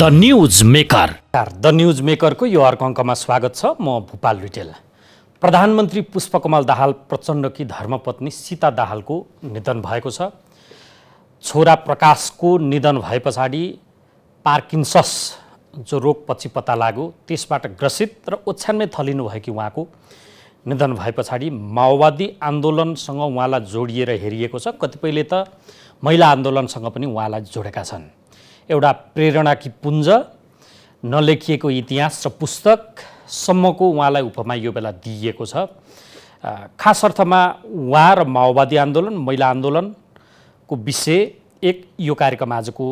the news maker the news मेकरको यो अर्को अङ्कमा स्वागत छ म भूपाल रिटेल प्रधानमन्त्री पुष्पकमल दाहाल प्रचण्डकी धर्मपत्नी सीता दाहालको निधन भएको छ छोरा प्रकाशको निधन भए पछाडि पार्किन्सस जो रोग पछि पत्ता लाग्यो त्यसबाट ग्रसित र ओछ्यानमै थलिनु कि उहाँको निधन भए पछाडि माओवादी आन्दोलनसँग उहाँलाई जोडिएर हेरिएको छ कतिपयले त महिला आन्दोलनसँग पनि उहाँलाई जोडेका छन् एउटा प्रेरणाकी पुञ्ज नलेखिएको इतिहास र पुस्तकसम्मको उहाँलाई उपमा यो बेला दिइएको छ खास अर्थमा उहाँ र माओवादी आन्दोलन महिला आन्दोलनको विषय एक यो कार्यक्रम आजको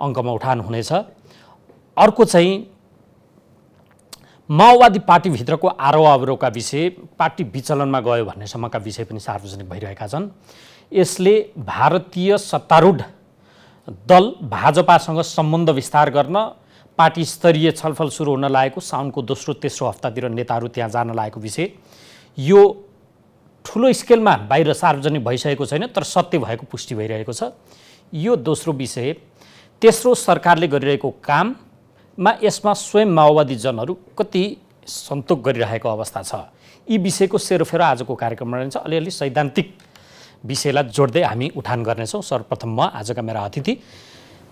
अङ्कमा उठान हुनेछ अर्को चाहिँ माओवादी पार्टीभित्रको आरोह अवरोहका विषय पार्टी विचलनमा गयो भन्नेसम्मका विषय पनि सार्वजनिक भइरहेका छन् यसले भारतीय सत्तारूढ दल भाजपासँग सम्बन्ध विस्तार गर्न पार्टी स्तरीय छलफल सुरु हुन लागेको साउनको दोस्रो तेस्रो हप्तातिर नेताहरू त्यहाँ जान लागेको विषय यो ठुलो स्केलमा बाहिर सार्वजनिक भइसकेको छैन तर सत्य भएको पुष्टि भइरहेको छ यो दोस्रो विषय तेस्रो सरकारले गरिरहेको काममा यसमा स्वयं माओवादी जनहरू कति सन्तोक गरिरहेको अवस्था छ यी विषयको सेरोफेरो आजको कार्यक्रममा रहन्छ अलिअलि सैद्धान्तिक विषयलाई जोड्दै हामी उठान गर्नेछौँ सर्वप्रथम म आजका मेरा अतिथि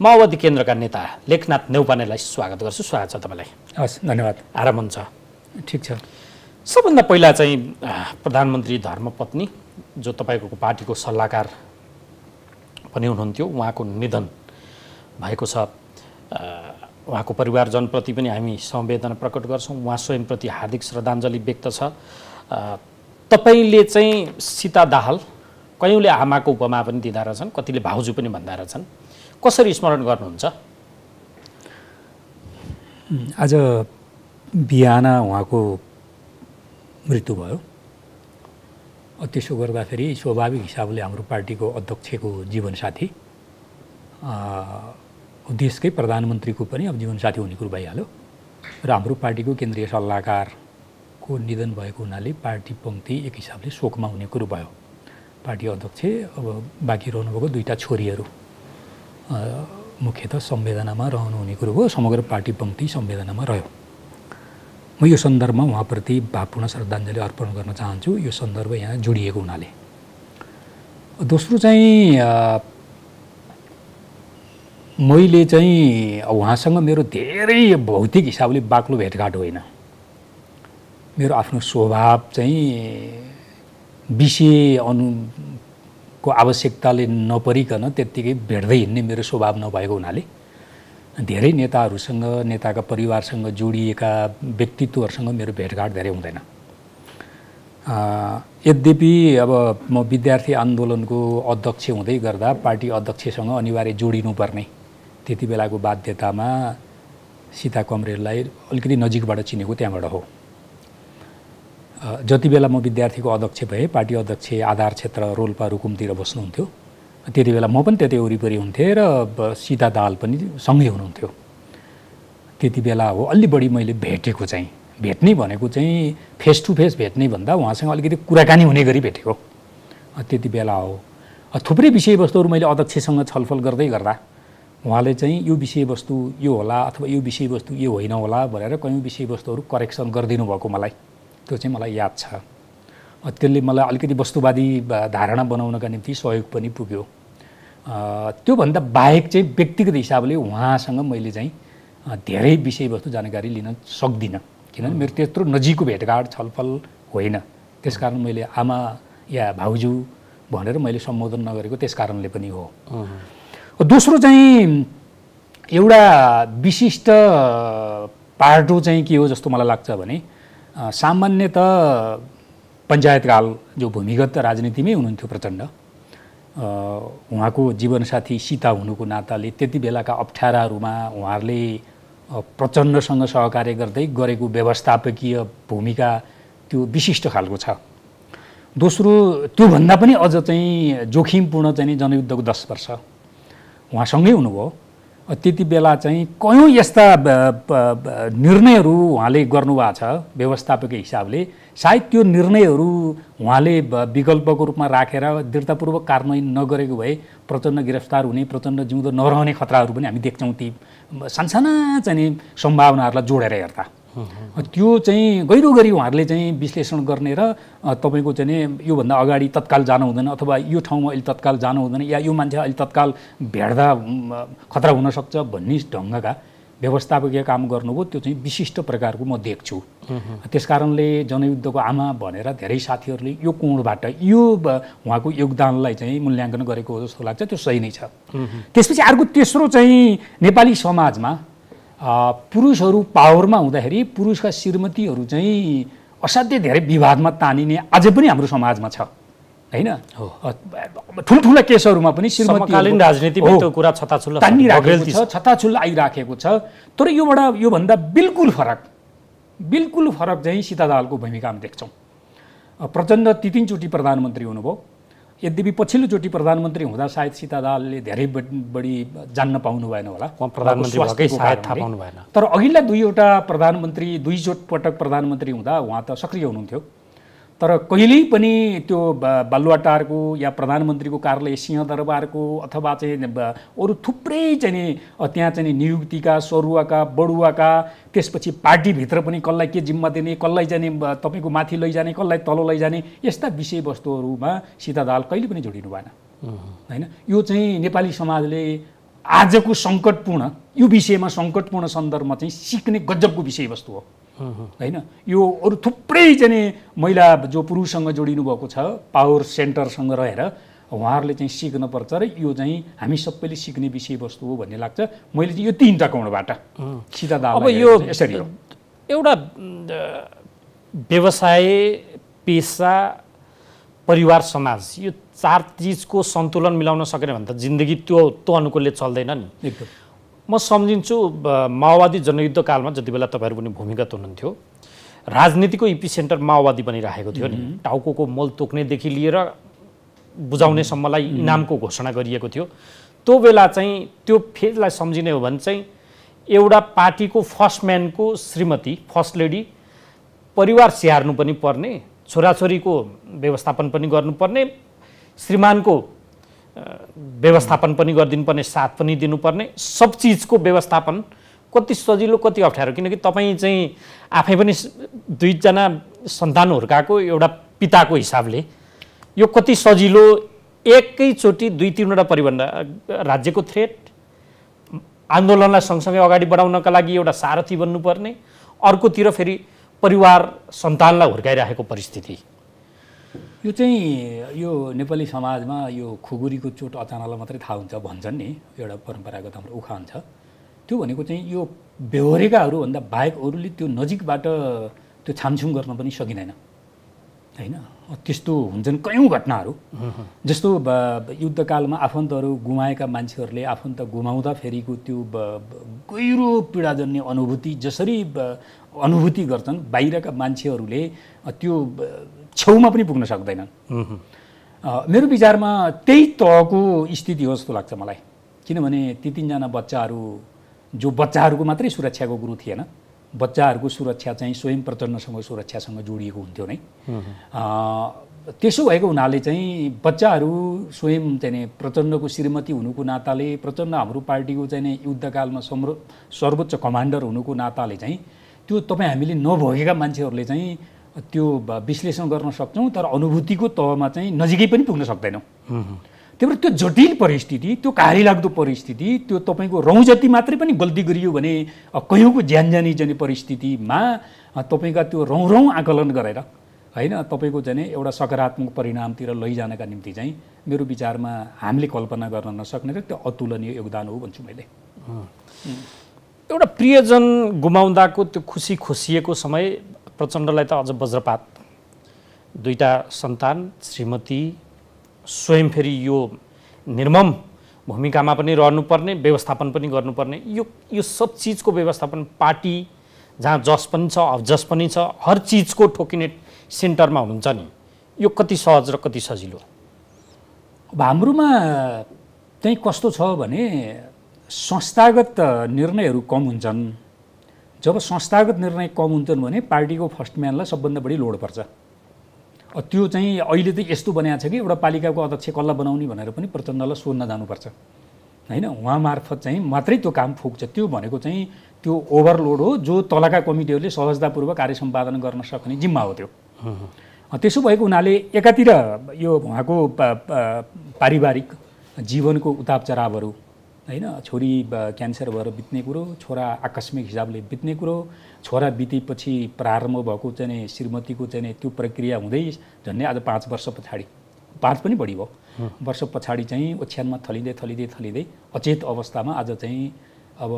माओवादी केन्द्रका नेता लेखनाथ नेउपानेलाई स्वागत गर्छु स्वागत छ तपाईँलाई हस् धन्यवाद आराम हुन्छ ठिक छ सबभन्दा पहिला चाहिँ प्रधानमन्त्री धर्मपत्नी जो तपाईँको पार्टीको सल्लाहकार पनि हुनुहुन्थ्यो उहाँको निधन भएको छ उहाँको परिवारजनप्रति पनि हामी संवेदना प्रकट गर्छौँ उहाँ स्वयंप्रति हार्दिक श्रद्धाञ्जली व्यक्त छ तपाईँले चाहिँ सीता दाहाल कयौँले आमाको उपमा पनि दिँदा रहेछन् कतिले भाउजू पनि भन्दा रहेछन् कसरी स्मरण गर्नुहुन्छ आज बिहान उहाँको मृत्यु भयो त्यसो गर्दाखेरि स्वाभाविक हिसाबले हाम्रो पार्टीको अध्यक्षको जीवनसाथी देशकै प्रधानमन्त्रीको पनि अब जीवनसाथी हुने कुरो भइहाल्यो र हाम्रो पार्टीको केन्द्रीय सल्लाहकारको निधन भएको हुनाले पार्टी पङ्क्ति एक हिसाबले शोकमा हुने कुरो भयो पार्टी अध्यक्ष अब बाँकी रहनुभएको दुईवटा छोरीहरू मुख्यतः संवेदनामा हुने कुरो हो समग्र पार्टी पङ्क्ति संवेदनामा रह्यो म यो सन्दर्भमा उहाँप्रति भावपूर्ण श्रद्धाञ्जली अर्पण गर्न चाहन्छु यो सन्दर्भ यहाँ जोडिएको हुनाले दोस्रो चाहिँ मैले चाहिँ उहाँसँग मेरो धेरै भौतिक हिसाबले बाक्लो भेटघाट होइन मेरो आफ्नो स्वभाव चाहिँ विषय अनु आवश्यकताले नपरिकन त्यत्तिकै भेट्दै हिँड्ने मेरो स्वभाव नभएको हुनाले धेरै नेताहरूसँग नेताका परिवारसँग जोडिएका व्यक्तित्वहरूसँग मेरो भेटघाट धेरै हुँदैन यद्यपि अब म विद्यार्थी आन्दोलनको अध्यक्ष हुँदै गर्दा पार्टी अध्यक्षसँग अनिवार्य जोडिनुपर्ने त्यति बेलाको बाध्यतामा सीता कमरेललाई अलिकति नजिकबाट चिनेको त्यहाँबाट हो जति बेला म विद्यार्थीको अध्यक्ष भएँ पार्टी अध्यक्ष आधार क्षेत्र रोल्पा रुकुमतिर बस्नुहुन्थ्यो त्यति बेला म पनि त्यतै वरिपरि हुन्थेँ र सीता दाल पनि सँगै हुनुहुन्थ्यो त्यति बेला हो अलि बढी मैले भेटेको चाहिँ भेट्ने भनेको चाहिँ फेस टु फेस भेट्ने भन्दा उहाँसँग अलिकति कुराकानी हुने गरी भेटेको त्यति बेला हो थुप्रै विषयवस्तुहरू मैले अध्यक्षसँग छलफल गर्दै गर्दा उहाँले चाहिँ यो विषयवस्तु यो होला अथवा यो विषयवस्तु यो होइन होला भनेर कयौँ विषयवस्तुहरू करेक्सन गरिदिनु भएको मलाई त्यो चाहिँ मलाई याद छ त्यसले मलाई अलिकति वस्तुवादी धारणा बनाउनका निम्ति सहयोग पनि पुग्यो त्योभन्दा बाहेक चाहिँ व्यक्तिगत हिसाबले उहाँसँग मैले चाहिँ धेरै विषयवस्तु जानकारी लिन सक्दिनँ किनभने मेरो त्यत्रो नजिकको भेटघाट छलफल होइन त्यसकारण मैले आमा या भाउजू भनेर मैले सम्बोधन नगरेको त्यस कारणले पनि हो दोस्रो चाहिँ एउटा विशिष्ट पाटो चाहिँ के हो जस्तो मलाई लाग्छ भने सामान्यत पञ्चायतकाल जो भूमिगत राजनीतिमै हुनुहुन्थ्यो प्रचण्ड उहाँको जीवनसाथी सीता हुनुको नाताले त्यति बेलाका अप्ठ्याराहरूमा उहाँहरूले प्रचण्डसँग सहकार्य गर्दै गरेको व्यवस्थापकीय भूमिका त्यो विशिष्ट खालको छ दोस्रो त्योभन्दा पनि अझ चाहिँ जोखिमपूर्ण चाहिँ जनयुद्धको दस वर्ष उहाँसँगै हुनुभयो त्यति बेला चाहिँ कयौँ यस्ता निर्णयहरू उहाँले गर्नुभएको छ व्यवस्थापकीय हिसाबले सायद त्यो निर्णयहरू उहाँले विकल्पको रूपमा राखेर दृढतापूर्वक कार्यान्वयन नगरेको भए प्रचण्ड गिरफ्तार हुने प्रचण्ड जिउँदो नरहने खतराहरू पनि हामी देख्छौँ ती सानसाना चाहिँ सम्भावनाहरूलाई जोडेर हेर्दा त्यो चाहिँ गहिरो गरी उहाँहरूले चाहिँ विश्लेषण गर्ने र तपाईँको चाहिँ योभन्दा अगाडि तत्काल जानु हुँदैन अथवा यो ठाउँमा अहिले तत्काल जानु हुँदैन या यो मान्छे अहिले तत्काल भेट्दा खतरा हुनसक्छ भन्ने ढङ्गका व्यवस्थापकीय काम गर्नुभयो त्यो चाहिँ विशिष्ट प्रकारको म देख्छु त्यस कारणले जनयुद्धको आमा भनेर धेरै साथीहरूले यो कोणबाट यो उहाँको योगदानलाई चाहिँ मूल्याङ्कन गरेको जस्तो लाग्छ त्यो सही नै छ त्यसपछि अर्को तेस्रो चाहिँ नेपाली समाजमा पुरुषहरू पावरमा हुँदाखेरि पुरुषका श्रीमतीहरू चाहिँ असाध्य धेरै विवादमा तानिने अझै पनि हाम्रो समाजमा छ होइन ठुल्ठुला केसहरूमा पनि श्रीमतीकालीन राजनीति कुरा छताछुल्ला तानिराखेको छ छताछुल्ला आइराखेको छ तर योबाट योभन्दा बिल्कुल फरक बिल्कुल फरक चाहिँ सीता दालको भूमिकामा देख्छौँ प्रचण्ड तिन तिनचोटि प्रधानमन्त्री हुनुभयो यद्यपि पछिल्लोचोटि प्रधानमन्त्री हुँदा सायद सीता दालले धेरै बढी जान्न पाउनु भएन होला प्रधानमन्त्री तर अघिल्ला दुईवटा प्रधानमन्त्री दुईचोट पटक प्रधानमन्त्री हुँदा उहाँ त सक्रिय हुनुहुन्थ्यो तर कहिल्यै पनि त्यो बालुवाटारको या प्रधानमन्त्रीको कार्यालय सिंहदरबारको अथवा चाहिँ अरू थुप्रै चाहिँ त्यहाँ चाहिँ नियुक्तिका सरुवाका बडुवाका त्यसपछि पार्टीभित्र पनि कसलाई के जिम्मा दिने कसलाई जाने तपाईँको माथि लैजाने कसलाई तल लैजाने यस्ता विषयवस्तुहरूमा सीता दाल कहिले पनि जोडिनु भएन होइन यो चाहिँ नेपाली समाजले आजको सङ्कटपूर्ण यो विषयमा सङ्कटपूर्ण सन्दर्भमा चाहिँ सिक्ने गजबको विषयवस्तु हो होइन यो अरू थुप्रै चाहिँ महिला जो पुरुषसँग जोडिनु भएको छ पावर सेन्टरसँग रहेर उहाँहरूले चाहिँ सिक्नुपर्छ र यो चाहिँ हामी सबैले सिक्ने विषयवस्तु हो भन्ने लाग्छ मैले चाहिँ यो तिनवटा कोणबाट सिधा अब यो यसरी हो एउटा व्यवसाय पेसा परिवार समाज यो चार चिजको सन्तुलन मिलाउन सकेन भने त जिन्दगी त्यो त्यो अनुकूलले चल्दैन नि एकदम म सम्झिन्छु माओवादी जनयुद्धकालमा जति बेला तपाईँहरू पनि भूमिगत हुनुहुन्थ्यो राजनीतिको इपी सेन्टर माओवादी राखेको थियो नि टाउको मल तोक्नेदेखि लिएर बुझाउनेसम्मलाई इनामको घोषणा गरिएको थियो त्यो बेला चाहिँ त्यो फेजलाई सम्झिने हो भने चाहिँ एउटा पार्टीको फर्स्ट म्यानको श्रीमती फर्स्ट लेडी परिवार स्याहार्नु पनि पर्ने छोराछोरीको व्यवस्थापन पनि गर्नुपर्ने श्रीमानको व्यवस्थापन पनि गरिदिनुपर्ने साथ पनि दिनुपर्ने सब चिजको व्यवस्थापन कति सजिलो कति अप्ठ्यारो किनकि तपाईँ चाहिँ आफै पनि दुईजना सन्तान हुर्काएको एउटा पिताको हिसाबले यो कति सजिलो एकैचोटि दुई तिनवटा परिवहन राज्यको थ्रेट आन्दोलनलाई सँगसँगै अगाडि बढाउनका लागि एउटा सारथी बन्नुपर्ने अर्कोतिर फेरि परिवार सन्तानलाई हुर्काइराखेको परिस्थिति यो चाहिँ यो नेपाली समाजमा यो खुगुरीको चोट अचानालाई मात्रै थाहा हुन्छ भन्छन् नि एउटा परम्परागत हाम्रो उखान छ त्यो भनेको चाहिँ यो बेहोरेकाहरूभन्दा बाहेक अरूले त्यो नजिकबाट त्यो छामछुम गर्न पनि सकिँदैन होइन त्यस्तो हुन्छन् कयौँ घटनाहरू जस्तो युद्धकालमा आफन्तहरू गुमाएका मान्छेहरूले आफन्त गुमाउँदा फेरिको त्यो गहिरो पीडाजन्य अनुभूति जसरी अनुभूति गर्छन् बाहिरका मान्छेहरूले त्यो छेउमा पनि पुग्न सक्दैनन् मेरो विचारमा त्यही तहको स्थिति हो जस्तो लाग्छ मलाई किनभने ती तिनजना बच्चाहरू जो बच्चाहरूको मात्रै सुरक्षाको गुरु थिएन बच्चाहरूको सुरक्षा चाहिँ स्वयं प्रचण्डसँग सुरक्षासँग जोडिएको हुन्थ्यो नै त्यसो भएको हुनाले चाहिँ बच्चाहरू स्वयं चाहिँ प्रचण्डको श्रीमती हुनुको नाताले प्रचण्ड हाम्रो पार्टीको चाहिँ युद्धकालमा सर्वोच्च कमान्डर हुनुको नाताले चाहिँ त्यो तपाईँ हामीले नभोगेका मान्छेहरूले चाहिँ त्यो विश्लेषण गर्न सक्छौँ तर अनुभूतिको तहमा चाहिँ नजिकै पनि पुग्न सक्दैनौँ त्यही भएर त्यो जटिल परिस्थिति त्यो लाग्दो परिस्थिति त्यो तपाईँको रौँ जति मात्रै पनि गल्ती गरियो भने कयौँको ज्यान जानी जाने परिस्थितिमा तपाईँका त्यो रौँ रौँ आकलन गरेर होइन तपाईँको झन् एउटा सकारात्मक परिणामतिर लैजानका निम्ति चाहिँ मेरो विचारमा हामीले कल्पना गर्न नसक्ने र त्यो अतुलनीय योगदान हो भन्छु मैले एउटा प्रियजन गुमाउँदाको त्यो खुसी खुसिएको समय प्रचण्डलाई त अझ वज्रपात दुईवटा सन्तान श्रीमती स्वयं फेरि यो निर्मम भूमिकामा पनि रहनुपर्ने व्यवस्थापन पनि गर्नुपर्ने यो यो सब चिजको व्यवस्थापन पार्टी जहाँ जस पनि छ अफजस पनि छ हर चिजको ठोकिने सेन्टरमा हुनुहुन्छ नि यो कति सहज र कति सजिलो अब हाम्रोमा चाहिँ कस्तो छ भने संस्थागत निर्णयहरू कम हुन्छन् जब संस्थागत निर्णय कम हुन्छन् भने पार्टीको फर्स्ट म्यानलाई सबभन्दा बढी लोड पर्छ त्यो चाहिँ अहिले त यस्तो बनाएको छ कि एउटा पालिकाको अध्यक्ष कसलाई बनाउने भनेर पनि प्रचण्डलाई सोध्न जानुपर्छ होइन उहाँ मार्फत चाहिँ मात्रै त्यो काम फुक्छ त्यो भनेको चाहिँ त्यो ओभरलोड हो जो तलका कमिटीहरूले सहजतापूर्वक कार्य सम्पादन गर्न सक्ने जिम्मा हो त्यो त्यसो भएको हुनाले एकातिर यो उहाँको पारिवारिक जीवनको उताप चढावहरू होइन छोरी क्यान्सर भएर बित्ने कुरो छोरा आकस्मिक हिसाबले बित्ने कुरो छोरा बितेपछि प्रारम्भ भएको चाहिँ श्रीमतीको चाहिँ त्यो प्रक्रिया हुँदै झन्डै आज पाँच वर्ष पछाडि पाँच पनि बढी भयो वर्ष पछाडि चाहिँ ओछ्यानमा थलिँदै थलिँदै थलिँदै अचेत अवस्थामा आज चाहिँ अब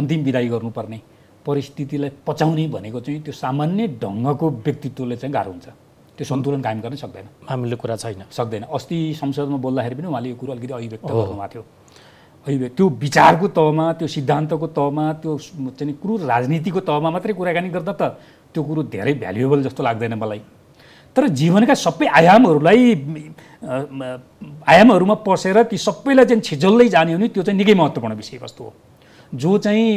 अन्तिम विदाई गर्नुपर्ने परिस्थितिलाई पचाउने भनेको चाहिँ त्यो सामान्य ढङ्गको व्यक्तित्वले चाहिँ गाह्रो हुन्छ त्यो सन्तुलन कायम गर्नै सक्दैन हामीले कुरा छैन सक्दैन अस्ति संसदमा बोल्दाखेरि पनि उहाँले यो कुरो अलिकति अभिव्यक्त गर्नुभएको थियो त्यो विचारको तहमा त्यो सिद्धान्तको तहमा त्यो चाहिँ कुरो राजनीतिको तहमा मात्रै कुराकानी गर्दा त त्यो कुरो धेरै भ्यालुएबल जस्तो लाग्दैन मलाई तर जीवनका सबै आयामहरूलाई आयामहरूमा पसेर ती सबैलाई चाहिँ छिजल्दै जाने हो भने त्यो चाहिँ निकै महत्त्वपूर्ण विषयवस्तु हो जो चाहिँ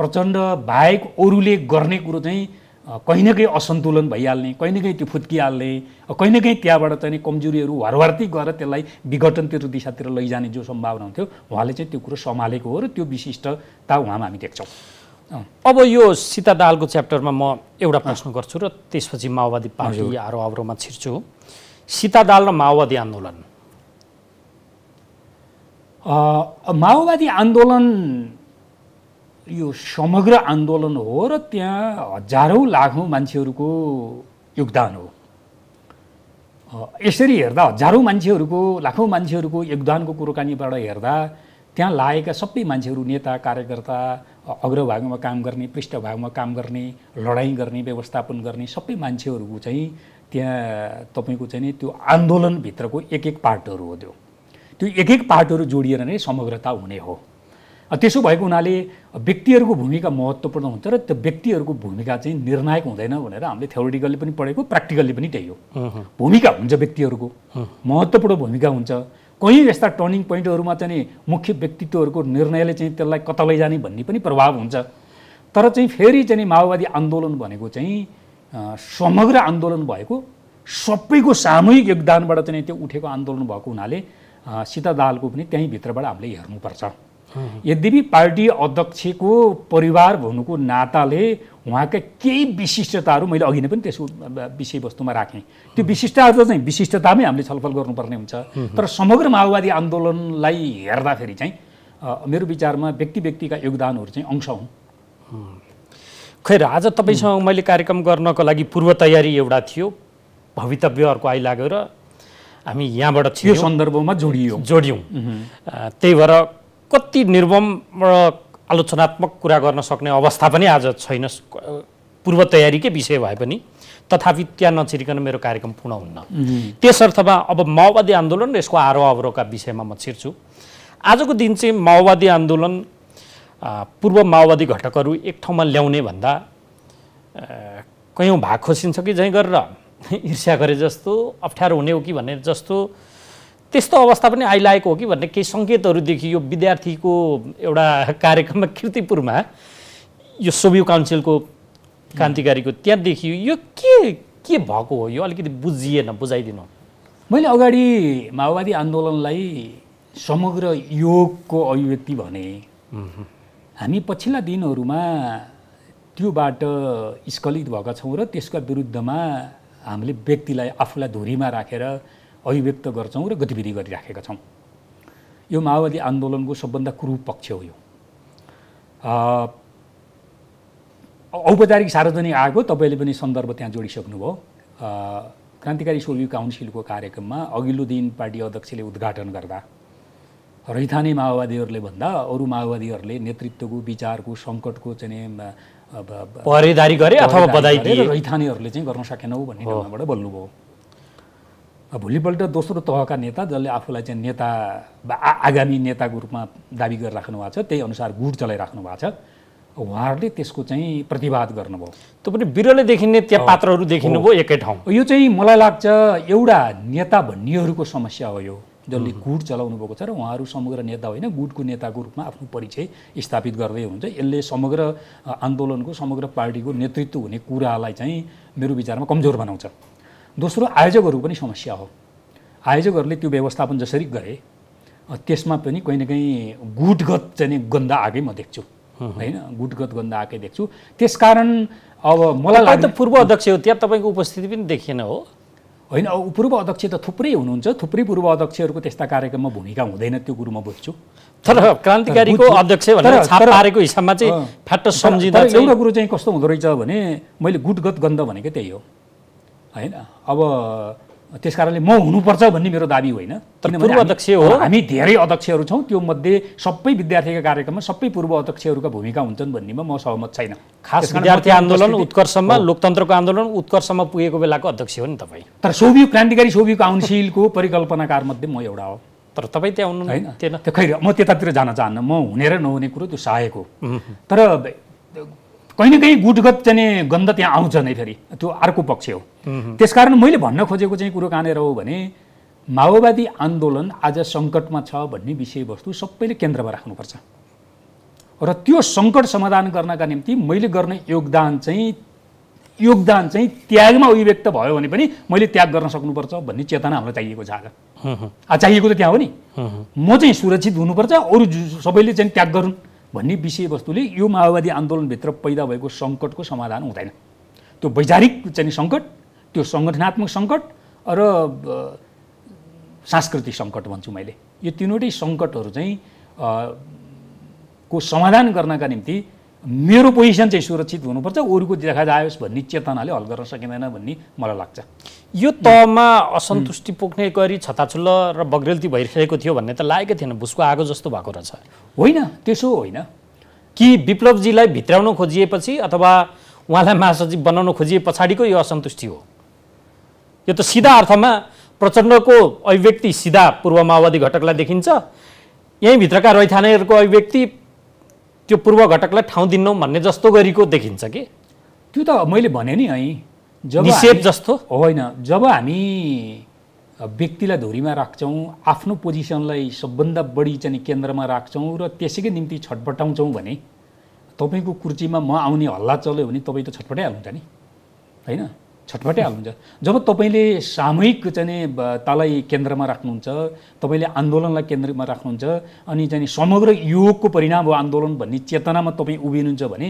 प्रचण्ड बाहेक अरूले गर्ने कुरो चाहिँ कहीँ न कहीँ असन्तुलन भइहाल्ने कहीँ न कहीँ त्यो फुत्किहाल्ने कहीँ न कहीँ त्यहाँबाट चाहिँ कमजोरीहरू हरवार्ती गरेर त्यसलाई विघटनतिर दिशातिर लैजाने जो सम्भावना हुन्थ्यो उहाँले चाहिँ त्यो कुरो सम्हालेको हो र त्यो विशिष्टता उहाँमा हामी देख्छौँ अब यो सीता दालको च्याप्टरमा म एउटा प्रश्न गर्छु र त्यसपछि माओवादी पार्टी आरो आवरोमा छिर्छु सीता दाल र माओवादी आन्दोलन माओवादी आन्दोलन यो समग्र आन्दोलन हो र त्यहाँ हजारौँ लाखौँ मान्छेहरूको योगदान हो यसरी हेर्दा हजारौँ मान्छेहरूको लाखौँ मान्छेहरूको योगदानको कुराकानीबाट हेर्दा त्यहाँ लागेका सबै मान्छेहरू नेता कार्यकर्ता अग्रभागमा काम गर्ने पृष्ठभागमा काम गर्ने लडाइँ गर्ने व्यवस्थापन गर्ने सबै मान्छेहरूको चाहिँ त्यहाँ तपाईँको चाहिँ नि त्यो आन्दोलनभित्रको एक एक पार्टहरू हो त्यो त्यो एक एक पार्टहरू जोडिएर नै समग्रता हुने हो त्यसो भएको हुनाले व्यक्तिहरूको भूमिका महत्त्वपूर्ण हुन्छ र त्यो व्यक्तिहरूको भूमिका चाहिँ निर्णायक हुँदैन भनेर हामीले थ्योरिटिकल्ली पनि पढेको प्र्याक्टिकल्ली पनि त्यही हो भूमिका हुन्छ व्यक्तिहरूको महत्त्वपूर्ण भूमिका हुन्छ कहीँ यस्ता टर्निङ पोइन्टहरूमा चाहिँ मुख्य व्यक्तित्वहरूको निर्णयले चाहिँ त्यसलाई कता लैजाने भन्ने पनि प्रभाव हुन्छ तर चाहिँ फेरि चाहिँ माओवादी आन्दोलन भनेको चाहिँ समग्र आन्दोलन भएको सबैको सामूहिक योगदानबाट चाहिँ त्यो उठेको आन्दोलन भएको हुनाले सीता दालको पनि त्यहीँभित्रबाट हामीले हेर्नुपर्छ यद्यपि पार्टी अध्यक्षको परिवार भन्नुको नाताले उहाँका केही विशिष्टताहरू मैले अघि नै पनि त्यसको विषयवस्तुमा राखेँ त्यो विशिष्टता चाहिँ विशिष्टतामै हामीले छलफल गर्नुपर्ने हुन्छ तर समग्र माओवादी आन्दोलनलाई हेर्दाखेरि चाहिँ मेरो विचारमा व्यक्ति व्यक्तिका योगदानहरू चाहिँ अंश हुन् र आज तपाईँसँग मैले कार्यक्रम गर्नको लागि पूर्व तयारी एउटा थियो भवितव्य अर्को आइलाग्यो र हामी यहाँबाट थियो सन्दर्भमा जोडियो जोड्यौँ त्यही भएर कति निर्मम र आलोचनात्मक कुरा गर्न सक्ने अवस्था पनि आज छैन पूर्व तयारीकै विषय भए पनि तथापि त्यहाँ नछिरिकन मेरो कार्यक्रम पूर्ण हुन्न त्यसर्थमा अब माओवादी आन्दोलन र यसको आरोह अवरोहका विषयमा म छिर्छु आजको दिन चाहिँ माओवादी आन्दोलन पूर्व माओवादी घटकहरू एक ठाउँमा ल्याउने भन्दा कयौँ भाग खोसिन्छ कि जहीँ गरेर ईर्ष्या गरे जस्तो अप्ठ्यारो हुने हो कि भने जस्तो त्यस्तो अवस्था पनि आइलागेको हो कि भन्ने केही सङ्केतहरूदेखि यो विद्यार्थीको एउटा कार्यक्रममा किर्तिपुरमा यो सोभियो काउन्सिलको क्रान्तिकारीको देखियो यो के के भएको हो यो अलिकति बुझिएन बुझाइदिनु मैले अगाडि माओवादी आन्दोलनलाई समग्र योगको अभिव्यक्ति भने हामी पछिल्ला दिनहरूमा त्योबाट स्खलित भएका छौँ र त्यसका विरुद्धमा हामीले व्यक्तिलाई आफूलाई धुरीमा राखेर अभिव्यक्त गर्छौँ र गतिविधि गरिराखेका छौँ यो माओवादी आन्दोलनको सबभन्दा कुरूप पक्ष हो यो औपचारिक सार्वजनिक आएको तपाईँले पनि सन्दर्भ त्यहाँ जोडिसक्नुभयो क्रान्तिकारी सोभि काउन्सिलको कार्यक्रममा अघिल्लो दिन पार्टी अध्यक्षले उद्घाटन गर्दा रैथाने माओवादीहरूले भन्दा अरू माओवादीहरूले नेतृत्वको विचारको सङ्कटको चाहिँ पहरेदारी गरे अथवा बधाई दिए रैथानेहरूले चाहिँ गर्न सकेनौँ भन्ने ठाउँबाट बोल्नुभयो भोलिपल्ट दोस्रो तहका नेता जसले आफूलाई चाहिँ नेता आगामी नेताको रूपमा दावी गरिराख्नु भएको छ त्यही अनुसार गुड चलाइराख्नु भएको छ उहाँहरूले त्यसको चाहिँ प्रतिवाद गर्नुभयो तपाईँ बिरलै देखिने त्यहाँ पात्रहरू देखिनुभयो एकै ठाउँ यो चाहिँ मलाई लाग्छ एउटा नेता भन्नेहरूको समस्या हो यो जसले गुट चलाउनु भएको छ र उहाँहरू समग्र नेता होइन गुटको नेताको रूपमा आफ्नो परिचय स्थापित गर्दै हुन्छ यसले समग्र आन्दोलनको समग्र पार्टीको नेतृत्व हुने कुरालाई चाहिँ मेरो विचारमा कमजोर बनाउँछ दोस्रो आयोजकहरू पनि समस्या हो आयोजकहरूले त्यो व्यवस्थापन जसरी गरे त्यसमा पनि कहीँ न कहीँ गुटगत चाहिँ गन्ध आएकै म देख्छु होइन गुटगत गन्ध आएकै देख्छु त्यसकारण अब मलाई लाग्छ पूर्व अध्यक्ष हो त्यहाँ तपाईँको उपस्थिति पनि देखिएन हो होइन पूर्व अध्यक्ष त थुप्रै हुनुहुन्छ थुप्रै पूर्व अध्यक्षहरूको त्यस्ता कार्यक्रममा भूमिका हुँदैन त्यो कुरो म बुझ्छु तर क्रान्तिकारीको अध्यक्ष भनेर पारेको हिसाबमा चाहिँ फ्याट सम्झिँदा एउटा कुरो चाहिँ कस्तो हुँदो रहेछ भने मैले गुटगत गन्ध भनेको त्यही हो होइन अब त्यस कारणले म हुनुपर्छ भन्ने मेरो दाबी होइन तर पूर्व अध्यक्ष हो हामी धेरै अध्यक्षहरू छौँ त्यो मध्ये सबै विद्यार्थीका कार्यक्रममा सबै पूर्व अध्यक्षहरूका भूमिका हुन्छन् भन्नेमा म सहमत छैन खास विद्यार्थी आन्दोलन उत्कर्षमा लोकतन्त्रको आन्दोलन उत्कर्षमा पुगेको बेलाको अध्यक्ष हो नि तपाईँ तर सोभि क्रान्तिकारी सोभि काउन्सिलको परिकल्पनाकार मध्ये म एउटा हो तर तपाईँ त्यहाँ हुनु होइन त्यो खै म त्यतातिर जान चाहन्न म हुने र नहुने कुरो त्यो सहायक हो तर कहीँ न कहीँ गुटगत चाहिँ गन्ध त्यहाँ आउँछ नै फेरि त्यो अर्को पक्ष हो त्यसकारण मैले भन्न खोजेको चाहिँ कुरो कहाँनिर हो भने माओवादी आन्दोलन आज सङ्कटमा छ भन्ने विषयवस्तु सबैले केन्द्रमा राख्नुपर्छ र त्यो सङ्कट समाधान गर्नका निम्ति मैले गर्ने योगदान चाहिँ योगदान चाहिँ त्यागमा अभिव्यक्त भयो भने पनि मैले त्याग गर्न सक्नुपर्छ भन्ने चेतना हामीलाई चाहिएको छ आज चाहिएको त त्यहाँ हो नि म चाहिँ सुरक्षित हुनुपर्छ अरू सबैले चाहिँ त्याग गरून् भन्ने विषयवस्तुले यो माओवादी आन्दोलनभित्र पैदा भएको सङ्कटको समाधान हुँदैन त्यो वैचारिक चाहिँ सङ्कट त्यो सङ्गठनात्मक सङ्कट र सांस्कृतिक सङ्कट भन्छु मैले यो तिनवटै सङ्कटहरू चाहिँ को समाधान गर्नका निम्ति मेरो पोजिसन चाहिँ सुरक्षित हुनुपर्छ अरूको देखा जाओस् भन्ने चेतनाले हल गर्न सकिँदैन भन्ने मलाई लाग्छ यो तहमा असन्तुष्टि पुग्ने गरी छताछुल्ल र बग्रेल्ती भइरहेको थियो भन्ने त लागेको थिएन भुसको आगो जस्तो भएको रहेछ होइन त्यसो होइन कि विप्लवजीलाई भित्राउन खोजिएपछि अथवा उहाँलाई महासचिव बनाउन खोजिए पछाडिको यो असन्तुष्टि हो यो त सिधा अर्थमा प्रचण्डको अभिव्यक्ति सिधा पूर्व माओवादी घटकलाई देखिन्छ यहीँभित्रका रैथानेहरूको अभिव्यक्ति त्यो पूर्व घटकलाई ठाउँ दिनौँ भन्ने जस्तो गरेको देखिन्छ कि त्यो त मैले भने नि है जब जस्तो होइन जब हामी व्यक्तिलाई धुरीमा राख्छौँ आफ्नो पोजिसनलाई सबभन्दा बढी चाहिँ केन्द्रमा राख्छौँ र त्यसैकै निम्ति छटपटाउँछौँ भने तपाईँको कुर्चीमा म आउने हल्ला चल्यो भने तपाईँ त छटपटाइहाल्नुहुन्छ नि होइन छटपटै हाल्नुहुन्छ जब तपाईँले सामूहिक चाहिँ तालाई केन्द्रमा राख्नुहुन्छ तपाईँले आन्दोलनलाई केन्द्रमा राख्नुहुन्छ अनि चाहिँ समग्र योगको परिणाम हो आन्दोलन भन्ने चेतनामा तपाईँ उभिनुहुन्छ भने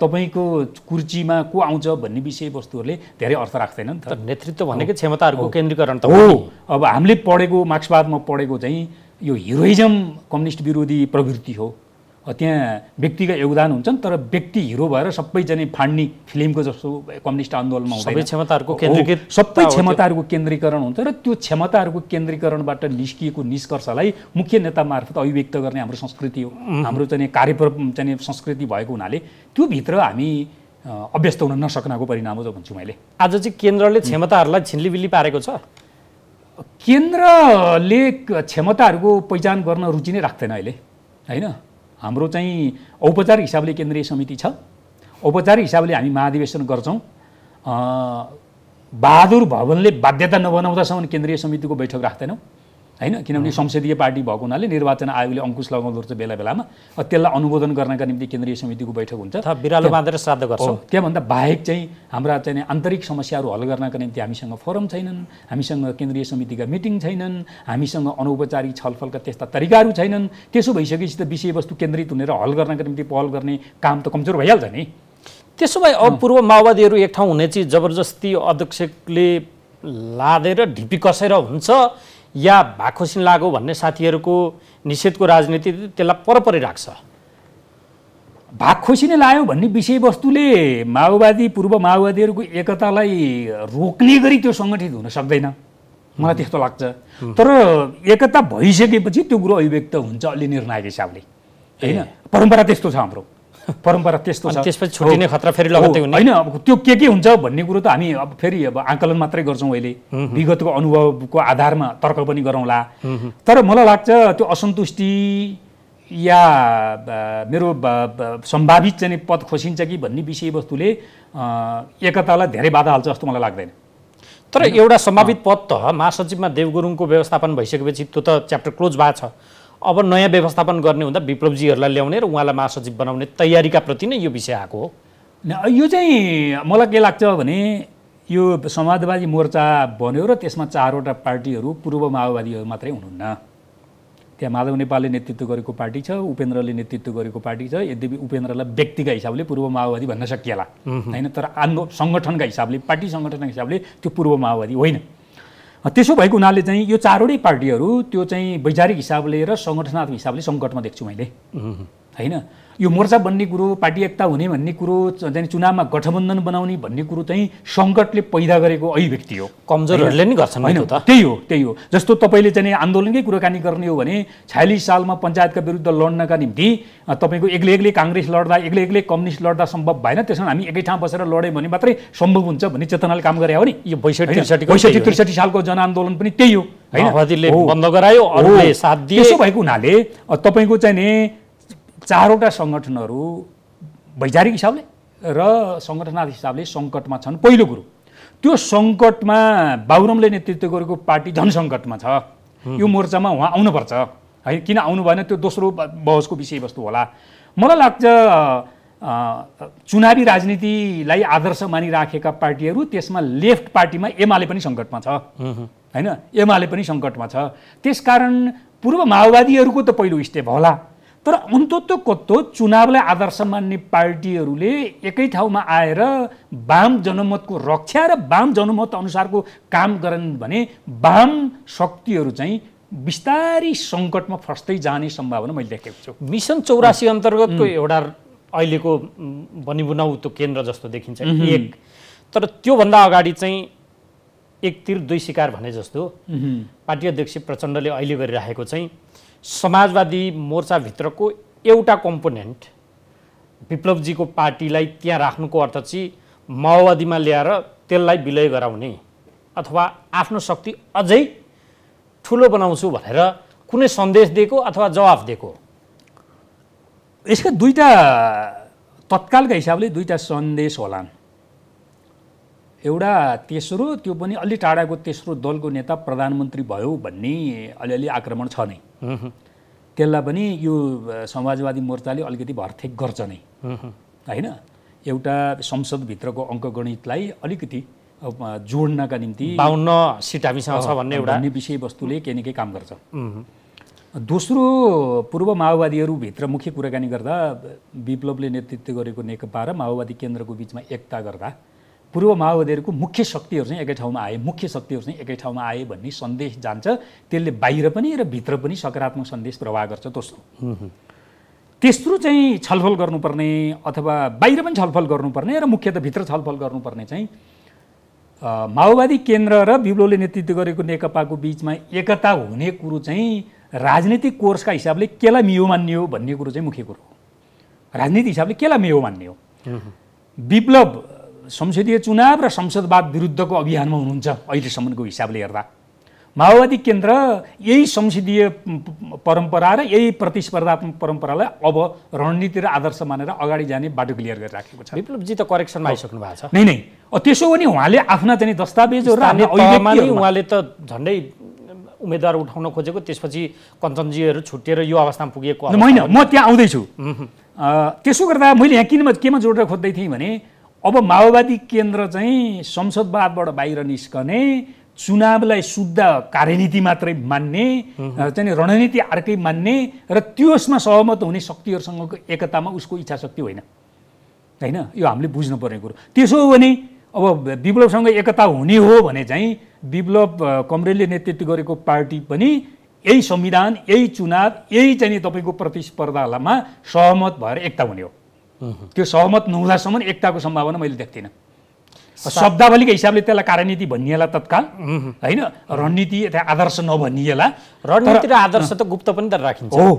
तपाईँको कुर्चीमा को आउँछ भन्ने विषयवस्तुहरूले धेरै अर्थ राख्दैन नि त नेतृत्व भनेको क्षमताहरूको केन्द्रीकरण त हो अब हामीले पढेको मार्क्सवादमा पढेको चाहिँ यो हिरोइजम कम्युनिस्ट विरोधी प्रवृत्ति हो त्यहाँ व्यक्तिका योगदान हुन्छन् तर व्यक्ति हिरो भएर सबैजना फाड्ने फिल्मको जस्तो कम्युनिस्ट आन्दोलनमा सबै क्षमताहरूको केन्द्रीकृत सबै क्षमताहरूको केन्द्रीकरण हुन्छ र त्यो क्षमताहरूको केन्द्रीकरणबाट निस्किएको निष्कर्षलाई मुख्य नेता मार्फत अभिव्यक्त गर्ने हाम्रो संस्कृति हो हाम्रो चाहिँ कार्य चाहिँ संस्कृति भएको हुनाले त्योभित्र हामी अभ्यस्त हुन नसक्नको परिणाम हो जो भन्छु मैले आज चाहिँ केन्द्रले क्षमताहरूलाई छिन्लिबिली पारेको छ केन्द्रले क्षमताहरूको पहिचान गर्न रुचि नै राख्दैन अहिले होइन हाम्रो चाहिँ औपचारिक हिसाबले केन्द्रीय समिति छ औपचारिक हिसाबले हामी महाधिवेशन गर्छौँ बहादुर भवनले बाध्यता नबनाउँदासम्म केन्द्रीय समितिको बैठक राख्दैनौँ होइन किनभने संसदीय पार्टी भएको हुनाले निर्वाचन आयोगले अङ्कुश लगाउँदो रहेछ बेला बेलामा त्यसलाई अनुमोदन गर्नका निम्ति केन्द्रीय समितिको बैठक हुन्छ बिरालो बाँधेर श्राद्ध गर्छ त्यहाँभन्दा बाहेक चाहिँ हाम्रा चाहिँ आन्तरिक समस्याहरू हल गर्नका निम्ति हामीसँग फोरम छैनन् हामीसँग केन्द्रीय समितिका मिटिङ छैनन् हामीसँग अनौपचारिक छलफलका त्यस्ता तरिकाहरू छैनन् त्यसो भइसकेपछि त विषयवस्तु केन्द्रित हुनेर हल गर्नका निम्ति पहल गर्ने काम त कमजोर भइहाल्छ नि त्यसो भए अब पूर्व माओवादीहरू एक ठाउँ हुने चाहिँ जबरजस्ती अध्यक्षले लादेर ढिपी कसेर हुन्छ या भाखोसिन लाग्यो भन्ने साथीहरूको निषेधको राजनीति त्यसलाई परपरि राख्छ भाखोसी नै लायो भन्ने विषयवस्तुले माओवादी पूर्व माओवादीहरूको एकतालाई रोक्ने गरी त्यो सङ्गठित हुन सक्दैन मलाई त्यस्तो लाग्छ तर एकता भइसकेपछि त्यो कुरो अभिव्यक्त हुन्छ अलि निर्णायक हिसाबले होइन परम्परा त्यस्तो छ हाम्रो परम्परा त्यस्तो छ त्यसपछि छुट्टिने खतरा फेरि लगत्तै हुने होइन अब त्यो के के हुन्छ भन्ने कुरो त हामी अब फेरि अब आकलन मात्रै गर्छौँ अहिले विगतको अनुभवको आधारमा तर्क पनि गरौँला तर मलाई लाग्छ त्यो असन्तुष्टि या मेरो सम्भावित चाहिँ पद खोसिन्छ कि भन्ने विषयवस्तुले एकतालाई धेरै बाधा हाल्छ जस्तो मलाई लाग्दैन तर एउटा सम्भावित पद त महासचिवमा देवगुरुङको व्यवस्थापन भइसकेपछि त्यो त च्याप्टर क्लोज भएको छ अब नयाँ व्यवस्थापन गर्ने हुँदा विप्लवजीहरूलाई ल्याउने र उहाँलाई महासचिव बनाउने तयारीका प्रति नै यो विषय आएको हो यो चाहिँ मलाई के लाग्छ भने यो समाजवादी मोर्चा बन्यो र त्यसमा चारवटा पार्टीहरू पूर्व माओवादीहरू मात्रै हुनुहुन्न त्यहाँ माधव नेपालले नेतृत्व गरेको पार्टी छ उपेन्द्रले नेतृत्व गरेको पार्टी छ यद्यपि उपेन्द्रलाई व्यक्तिका हिसाबले पूर्व माओवादी भन्न सकिएला होइन तर आन्दो सङ्गठनका हिसाबले पार्टी सङ्गठनका हिसाबले त्यो पूर्व माओवादी होइन त्यसो भएको हुनाले चाहिँ यो चारवटै पार्टीहरू त्यो चाहिँ वैचारिक हिसाबले र सङ्गठनात्मक हिसाबले सङ्कटमा देख्छु मैले होइन यो मोर्चा बन्ने कुरो पार्टी एकता हुने भन्ने कुरो चाहिँ चुनावमा गठबन्धन बनाउने भन्ने कुरो चाहिँ सङ्कटले पैदा गरेको अभिव्यक्ति हो कमजोरहरूले नै गर्छन् होइन त्यही हो त्यही हो जस्तो तपाईँले चाहिँ आन्दोलनकै कुराकानी गर्ने हो भने छयालिस सालमा पञ्चायतका विरुद्ध लड्नका निम्ति तपाईँको एक्लै एक्लै काङ्ग्रेस लड्दा एक्लै एक्लै कम्युनिस्ट लड्दा सम्भव भएन त्यसमा हामी एकै ठाउँ बसेर लड्यौँ भने मात्रै सम्भव हुन्छ भन्ने चेतनाले काम गरे हो नि यो बैसठी बैसठी त्रिसठी सालको जनआन्दोलन पनि त्यही हो होइन बन्द गरायो अरूले साथ दिए त्यसो भएको हुनाले तपाईँको चाहिँ नि चारवटा सङ्गठनहरू वैचारिक हिसाबले र सङ्गठनात्मक हिसाबले सङ्कटमा छन् पहिलो कुरो त्यो सङ्कटमा बाबुरामले नेतृत्व गरेको पार्टी जनसङ्कटमा छ यो मोर्चामा उहाँ आउनुपर्छ है किन आउनु भएन त्यो दोस्रो बहसको विषयवस्तु होला मलाई लाग्छ चुनावी राजनीतिलाई आदर्श मानिराखेका पार्टीहरू त्यसमा लेफ्ट पार्टीमा एमाले पनि सङ्कटमा छ होइन एमाले पनि सङ्कटमा छ त्यसकारण पूर्व माओवादीहरूको त पहिलो स्टेप होला तर कत्तो चुनावलाई आदर्श मान्ने पार्टीहरूले एकै ठाउँमा आएर वाम जनमतको रक्षा र वाम जनमत अनुसारको काम गरन् भने वाम शक्तिहरू चाहिँ बिस्तारै सङ्कटमा फस्दै जाने सम्भावना मैले देखेको छु मिसन चौरासी अन्तर्गतको एउटा अहिलेको भनिबुनाउ त्यो केन्द्र जस्तो देखिन्छ एक तर त्योभन्दा अगाडि चाहिँ एकतिर तिर दुई शिकार भने जस्तो पार्टी अध्यक्ष प्रचण्डले अहिले गरिराखेको चाहिँ समाजवादी मोर्चाभित्रको एउटा कम्पोनेन्ट विप्लवजीको पार्टीलाई त्यहाँ राख्नुको अर्थ चाहिँ माओवादीमा ल्याएर त्यसलाई विलय गराउने अथवा आफ्नो शक्ति अझै ठुलो बनाउँछु भनेर कुनै सन्देश दिएको अथवा जवाफ दिएको यसका दुईवटा तत्कालका हिसाबले दुईवटा सन्देश होलान् एउटा तेस्रो त्यो पनि अलि टाढाको तेस्रो दलको नेता प्रधानमन्त्री भयो भन्ने अलिअलि आक्रमण छ नै त्यसलाई पनि यो समाजवादी मोर्चाले अलिकति भर्थेक गर्छ नै होइन एउटा संसदभित्रको अङ्कगणितलाई अलिकति जोड्नका निम्ति बाहुन्न सिट हामीसँग छ भन्ने एउटा विषयवस्तुले केही न काम गर्छ दोस्रो पूर्व माओवादीहरूभित्र मुख्य कुराकानी गर्दा विप्लवले नेतृत्व गरेको नेकपा र माओवादी केन्द्रको बिचमा एकता गर्दा पूर्व माओवादीहरूको मुख्य शक्तिहरू चाहिँ एकै ठाउँमा आए मुख्य शक्तिहरू चाहिँ एकै ठाउँमा आए भन्ने सन्देश जान्छ त्यसले बाहिर पनि र भित्र पनि सकारात्मक सन्देश प्रवाह गर्छ दोस्रो तेस्रो चाहिँ छलफल गर्नुपर्ने अथवा बाहिर पनि छलफल गर्नुपर्ने र त भित्र छलफल गर्नुपर्ने चाहिँ माओवादी केन्द्र र बिब्लोले नेतृत्व गरेको नेकपाको बिचमा एकता हुने कुरो चाहिँ राजनीतिक कोर्सका हिसाबले केलाई मियो मान्ने हो भन्ने कुरो चाहिँ मुख्य कुरो हो राजनीतिक हिसाबले केलाई मेयो मान्ने हो विप्लव संसदीय चुनाव र संसदवाद विरुद्धको अभियानमा हुनुहुन्छ अहिलेसम्मको हिसाबले हेर्दा माओवादी केन्द्र यही संसदीय परम्परा र यही प्रतिस्पर्धात्मक परम्परालाई अब रणनीति र आदर्श मानेर अगाडि जाने बाटो क्लियर गरिराखेको छ विप्लवजी त करेक्सनमा आइसक्नु भएको छ नै नै त्यसो भने उहाँले आफ्ना चाहिँ दस्तावेजहरू उहाँले त झन्डै उम्मेद्वार उठाउन खोजेको त्यसपछि कञ्चनजीहरू छुट्टिएर यो अवस्थामा पुगेको होइन म त्यहाँ आउँदैछु त्यसो गर्दा मैले यहाँ किन केमा जोडेर खोज्दै थिएँ भने अब माओवादी केन्द्र चाहिँ संसदवादबाट बाहिर निस्कने चुनावलाई शुद्ध कार्यनीति मात्रै मान्ने चाहिँ रणनीति अर्कै मान्ने र त्यसमा सहमत हुने शक्तिहरूसँगको एकतामा उसको इच्छा शक्ति होइन होइन यो हामीले बुझ्नुपर्ने कुरो त्यसो हो भने अब विप्लवसँग एकता हुने हो भने चाहिँ विप्लव कमरेडले नेतृत्व गरेको पार्टी पनि यही संविधान यही चुनाव यही चाहिँ तपाईँको प्रतिस्पर्धामा सहमत भएर एकता हुने हो त्यो सहमत नहुँदासम्म एकताको सम्भावना मैले देख्दिनँ शब्दावलीको हिसाबले त्यसलाई कार्यनीति भनिएला तत्काल होइन रणनीति यता आदर्श नभनिएला रणनीति र आदर्श त गुप्त पनि त राखिन्छ हो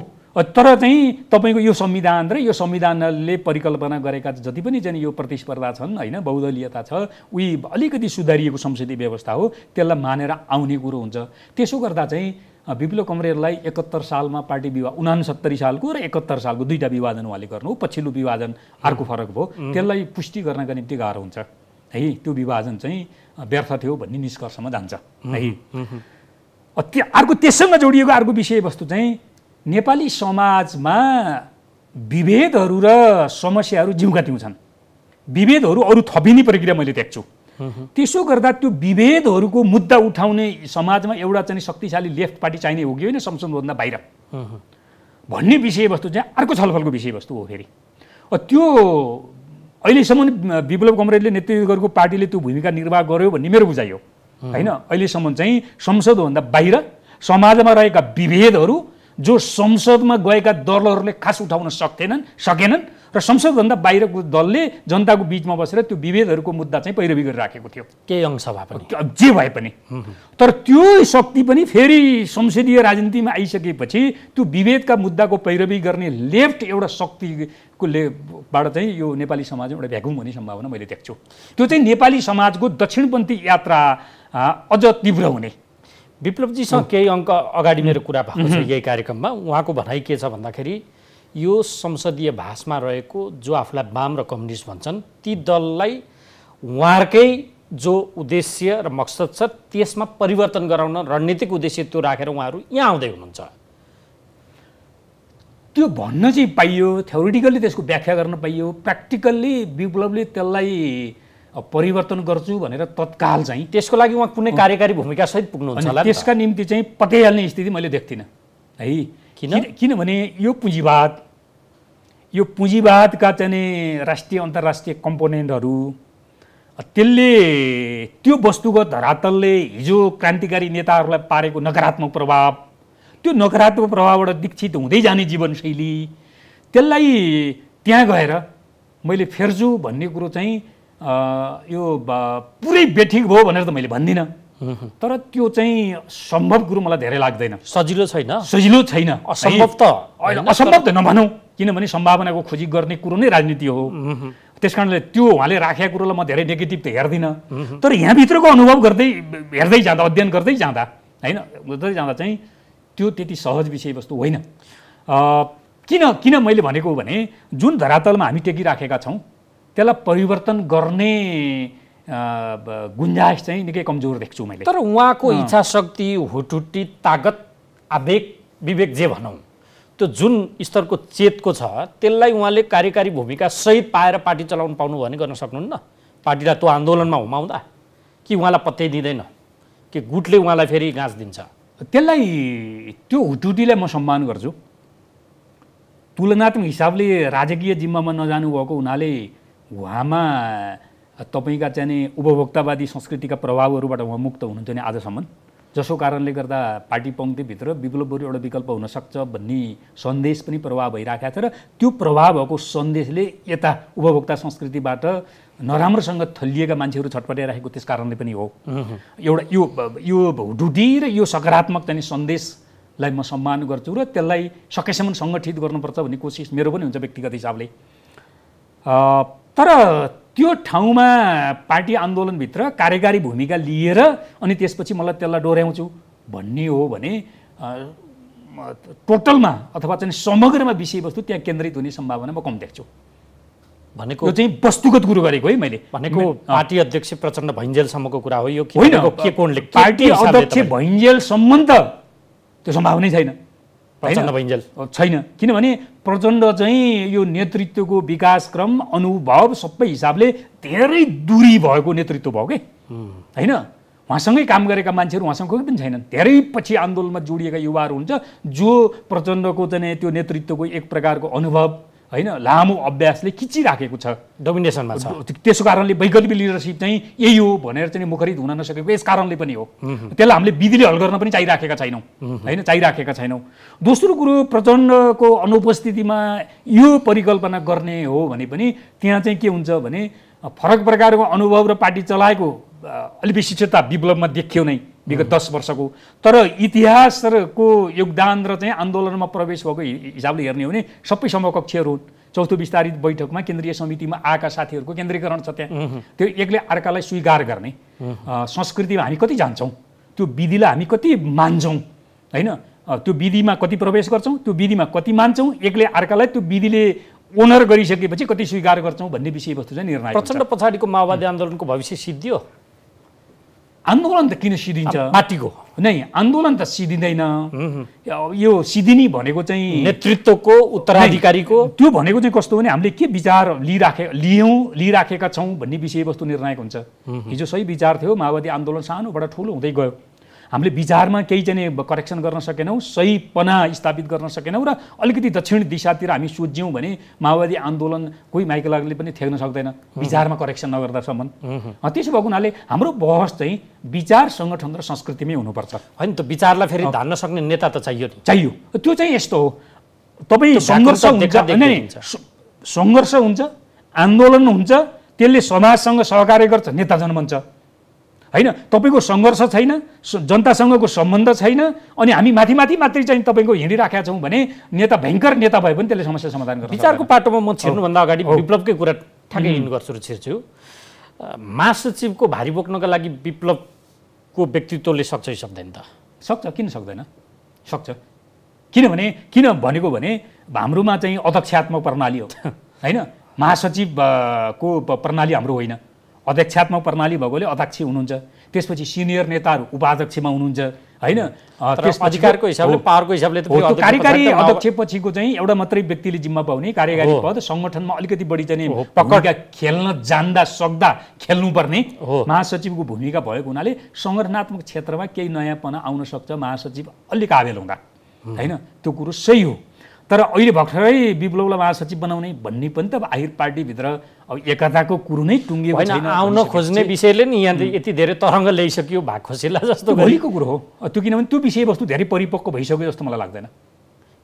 तर चाहिँ तपाईँको यो संविधान र यो संविधानले परिकल्पना गरेका जति पनि चाहिँ यो प्रतिस्पर्धा छन् होइन बहुदलीयता छ उही अलिकति सुधारिएको संसदीय व्यवस्था हो त्यसलाई मानेर आउने कुरो हुन्छ त्यसो गर्दा चाहिँ बिप्लो कमरेरलाई एकहत्तर सालमा पार्टी विवाह उनासत्तरी सालको र एकहत्तर सालको दुईवटा विभाजन उहाँले गर्नु पछिल्लो विभाजन अर्को फरक भयो त्यसलाई पुष्टि गर्नका निम्ति गाह्रो हुन्छ है त्यो विभाजन चाहिँ व्यर्थ थियो भन्ने निष्कर्षमा जान्छ है त्यो अर्को त्यससँग जोडिएको अर्को विषयवस्तु चाहिँ नेपाली समाजमा विभेदहरू र समस्याहरू जिउका तिउँ छन् विभेदहरू अरू थपिने प्रक्रिया मैले देख्छु त्यसो गर्दा त्यो विभेदहरूको मुद्दा उठाउने समाजमा एउटा चाहिँ शक्तिशाली लेफ्ट पार्टी चाहिने हो कि होइन संसदभन्दा बाहिर भन्ने विषयवस्तु चाहिँ अर्को छलफलको विषयवस्तु हो फेरि त्यो अहिलेसम्म विप्लव कमरेडले नेतृत्व गरेको पार्टीले त्यो भूमिका निर्वाह गर्यो भन्ने मेरो बुझाइ हो होइन अहिलेसम्म चाहिँ संसदभन्दा बाहिर समाजमा रहेका विभेदहरू जो संसदमा गएका दलहरूले खास उठाउन सक्थेनन् सकेनन् र संसदभन्दा बाहिरको दलले जनताको बिचमा बसेर त्यो विभेदहरूको मुद्दा चाहिँ पैरवी गरिराखेको थियो केही भए पनि जे भए पनि तर त्यो शक्ति पनि फेरि संसदीय राजनीतिमा आइसकेपछि त्यो विभेदका मुद्दाको पैरवी गर्ने लेफ्ट एउटा शक्तिको लेबाट चाहिँ यो नेपाली समाज एउटा भ्याकुम हुने सम्भावना मैले देख्छु त्यो चाहिँ नेपाली समाजको दक्षिणपन्थी यात्रा अझ तीव्र हुने विप्लवजीसँग केही अङ्क अगाडि मेरो कुरा भएको छ यही कार्यक्रममा उहाँको भनाइ के छ भन्दाखेरि यो संसदीय भाषमा रहेको जो आफूलाई बाम र कम्युनिस्ट भन्छन् ती दललाई उहाँकै जो उद्देश्य र मकसद छ त्यसमा परिवर्तन गराउन रणनीतिक उद्देश्य त्यो राखेर उहाँहरू यहाँ आउँदै हुनुहुन्छ त्यो भन्न चाहिँ पाइयो थ्योरिटिकल्ली त्यसको व्याख्या गर्न पाइयो प्र्याक्टिकल्ली विप्लवले त्यसलाई परिवर्तन गर्छु भनेर तत्काल चाहिँ त्यसको लागि उहाँ कुनै कार्यकारी भूमिकासहित पुग्नुहुन्छ होला त्यसका निम्ति चाहिँ पटाइहाल्ने स्थिति मैले देख्दिनँ है किन किनभने यो पुँजीवाद यो पुँजीवादका चाहिँ राष्ट्रिय अन्तर्राष्ट्रिय कम्पोनेन्टहरू त्यसले त्यो वस्तुगत धरातलले हिजो क्रान्तिकारी नेताहरूलाई पारेको नकारात्मक प्रभाव त्यो नकारात्मक प्रभावबाट दीक्षित हुँदै जाने जीवनशैली त्यसलाई त्यहाँ गएर मैले फेर्छु भन्ने कुरो चाहिँ यो पुरै बेठिक भयो भनेर त मैले भन्दिनँ तर त्यो चाहिँ सम्भव कुरो मलाई धेरै लाग्दैन सजिलो छैन सजिलो छैन असम्भव त असम्भव त नभनौँ किनभने सम्भावनाको खोजी गर्ने कुरो नै राजनीति हो त्यस कारणले त्यो उहाँले राखेको कुरोलाई म धेरै नेगेटिभ त हेर्दिनँ तर यहाँभित्रको अनुभव गर्दै हेर्दै जाँदा अध्ययन गर्दै जाँदा होइन गर्दै जाँदा चाहिँ त्यो त्यति सहज विषयवस्तु होइन किन किन मैले भनेको हो भने जुन धरातलमा हामी टेकिराखेका छौँ त्यसलाई परिवर्तन गर्ने गुन्जाइस चाहिँ निकै कमजोर देख्छु मैले तर उहाँको इच्छा शक्ति हुटुटी तागत आवेग विवेक जे भनौँ त्यो जुन स्तरको चेतको छ त्यसलाई उहाँले कार्यकारी भूमिका सहित पाएर पार्टी चलाउनु पाउनु भने गर्न सक्नुहुन्न पार्टीलाई त्यो आन्दोलनमा हुमाउँदा कि उहाँलाई पत्याइ दिँदैन कि गुटले उहाँलाई फेरि गाँच दिन्छ त्यसलाई त्यो हुटुटीलाई म सम्मान गर्छु तुलनात्मक हिसाबले राजकीय जिम्मामा नजानुभएको हुनाले उहाँमा तपाईँका चाहिँ उपभोक्तावादी संस्कृतिका प्रभावहरूबाट उहाँ मुक्त हुनुहुन्थ्यो नि आजसम्म जसको कारणले गर्दा पार्टी पङ्क्तिभित्र विप्लव एउटा विकल्प हुनसक्छ भन्ने सन्देश पनि प्रभाव भइरहेको थियो र त्यो प्रभाव भएको सन्देशले यता उपभोक्ता संस्कृतिबाट नराम्रोसँग थलिएका मान्छेहरू छटपटाइराखेको त्यस कारणले पनि हो एउटा यो यो ढुटी र यो सकारात्मक चाहिँ सन्देशलाई म सम्मान गर्छु र त्यसलाई सकेसम्म सङ्गठित गर्नुपर्छ भन्ने कोसिस मेरो पनि हुन्छ व्यक्तिगत हिसाबले तर त्यो ठाउँमा पार्टी आन्दोलनभित्र कार्यकारी भूमिका लिएर अनि त्यसपछि मलाई त्यसलाई डोर्याउँछु भन्ने हो भने टोटलमा अथवा चाहिँ समग्रमा विषयवस्तु त्यहाँ केन्द्रित हुने सम्भावना म कम देख्छु भनेको चाहिँ वस्तुगत कुरो गरेको है मैले भनेको पार्टी अध्यक्ष प्रचण्ड भैन्जेलसम्मको कुरा हो यो होइन पार्टी अध्यक्ष भैन्जेलसम्म त त्यो सम्भावनै छैन प्रचण्ड भइन्जेल छैन किनभने प्रचण्ड चाहिँ यो नेतृत्वको विकासक्रम अनुभव सबै हिसाबले धेरै दूरी भएको नेतृत्व भयो कि होइन उहाँसँगै काम गरेका मान्छेहरू उहाँसँग कोही पनि छैनन् धेरै पछि आन्दोलनमा जोडिएका युवाहरू हुन्छ जो प्रचण्डको चाहिँ त्यो नेतृत्वको एक प्रकारको अनुभव होइन लामो अभ्यासले किचिराखेको छ डोमिनेसनमा छ त्यसो कारणले वैकल्पिक लिडरसिप चाहिँ यही हो भनेर चाहिँ मुखरित हुन नसकेको यस कारणले पनि हो त्यसलाई हामीले विधिले हल गर्न पनि चाहिराखेका छैनौँ होइन चाहिराखेका छैनौँ दोस्रो कुरो प्रचण्डको अनुपस्थितिमा यो परिकल्पना गर्ने हो भने पनि त्यहाँ चाहिँ के हुन्छ भने फरक प्रकारको अनुभव र पार्टी चलाएको अलिक विशिष्टता विप्लवमा देखियो नै विगत दस वर्षको तर इतिहास इतिहासको योगदान र चाहिँ आन्दोलनमा प्रवेश भएको हिसाबले हेर्ने हो भने सबै समकक्षहरू हुन् चौथो विस्तारित बैठकमा केन्द्रीय समितिमा आएका साथीहरूको केन्द्रीकरण छ त्यहाँ त्यो एकले अर्कालाई स्वीकार गर्ने संस्कृतिमा हामी कति जान्छौँ त्यो विधिलाई हामी कति मान्छौँ होइन त्यो विधिमा कति प्रवेश गर्छौँ त्यो विधिमा कति मान्छौँ एकले अर्कालाई त्यो विधिले ओनर गरिसकेपछि कति स्वीकार गर्छौँ भन्ने विषयवस्तु चाहिँ निर्णय प्रचण्ड पछाडिको माओवादी आन्दोलनको भविष्य सिद्धियो आन्दोलन त किन सिद्धिन्छ पार्टीको नै आन्दोलन त सिद्धिँदैन यो सिधिनी भनेको चाहिँ नेतृत्वको उत्तराधिकारीको त्यो भनेको चाहिँ कस्तो भने हामीले के विचार लिइराखे लियौँ लिइराखेका छौँ भन्ने विषयवस्तु निर्णायक हुन्छ हिजो सही विचार थियो माओवादी आन्दोलन सानोबाट ठुलो हुँदै गयो हामीले विचारमा केही चाहिँ करेक्सन गर्न सकेनौँ सही पना स्थापित गर्न सकेनौँ र अलिकति दक्षिण दिशातिर हामी सोच्यौँ भने माओवादी आन्दोलन कोही माइकलागले पनि थ्याक्न सक्दैन विचारमा करेक्सन नगर्दासम्म त्यसो भएको हुनाले हाम्रो बहस चाहिँ विचार सङ्गठन र संस्कृतिमै हुनुपर्छ होइन त विचारलाई फेरि धान्न सक्ने नेता त चाहियो चाहियो त्यो चाहिँ यस्तो हो तपाईँ सङ्घर्ष हुन्छ सङ्घर्ष हुन्छ आन्दोलन हुन्छ त्यसले समाजसँग सहकार्य गर्छ नेता जन्मन्छ होइन तपाईँको सङ्घर्ष छैन जनतासँगको सम्बन्ध छैन अनि हामी माथि माथि मात्रै चाहिँ तपाईँको हिँडिराखेका छौँ भने नेता भयङ्कर नेता भए पनि त्यसले समस्या समाधान गर्छ विचारको पाटोमा म छिर्नुभन्दा अगाडि विप्लवकै कुरा ठ्याक्कै हिँड गर्छु र छिर्छु महासचिवको भारी बोक्नका लागि विप्लवको व्यक्तित्वले सक्छ कि सक्दैन त सक्छ किन सक्दैन सक्छ किनभने किन भनेको भने हाम्रोमा चाहिँ अध्यक्षात्मक प्रणाली हो होइन महासचिवको प्रणाली हाम्रो होइन अध्यक्षात्मक प्रणाली भएकोले अध्यक्ष हुनुहुन्छ त्यसपछि सिनियर नेताहरू उपाध्यक्षमा हुनुहुन्छ होइन अधिकारको हिसाबले पावरको हिसाबले कार्यकारी अध्यक्ष पछिको चाहिँ एउटा मात्रै व्यक्तिले जिम्मा पाउने कार्यकारी पद सङ्गठनमा अलिकति बढी चाहिँ पक्का खेल्न जान्दा सक्दा खेल्नुपर्ने महासचिवको भूमिका भएको हुनाले सङ्गठनात्मक क्षेत्रमा केही नयाँपना आउन सक्छ महासचिव अलिक आवेल हुँदा होइन त्यो कुरो सही हो तर अहिले भर्खरै विप्लवलाई महासचिव बनाउने भन्ने पनि त अब आहिर पार्टीभित्र अब एकताको कुरो नै टुङ्गियो होइन आउन खोज्ने विषयले नि यहाँ यति धेरै तरङ्ग ल्याइसक्यो भाग खोसेला जस्तो भोलिको कुरो हो त्यो किनभने त्यो विषयवस्तु धेरै परिपक्व भइसक्यो जस्तो मलाई लाग्दैन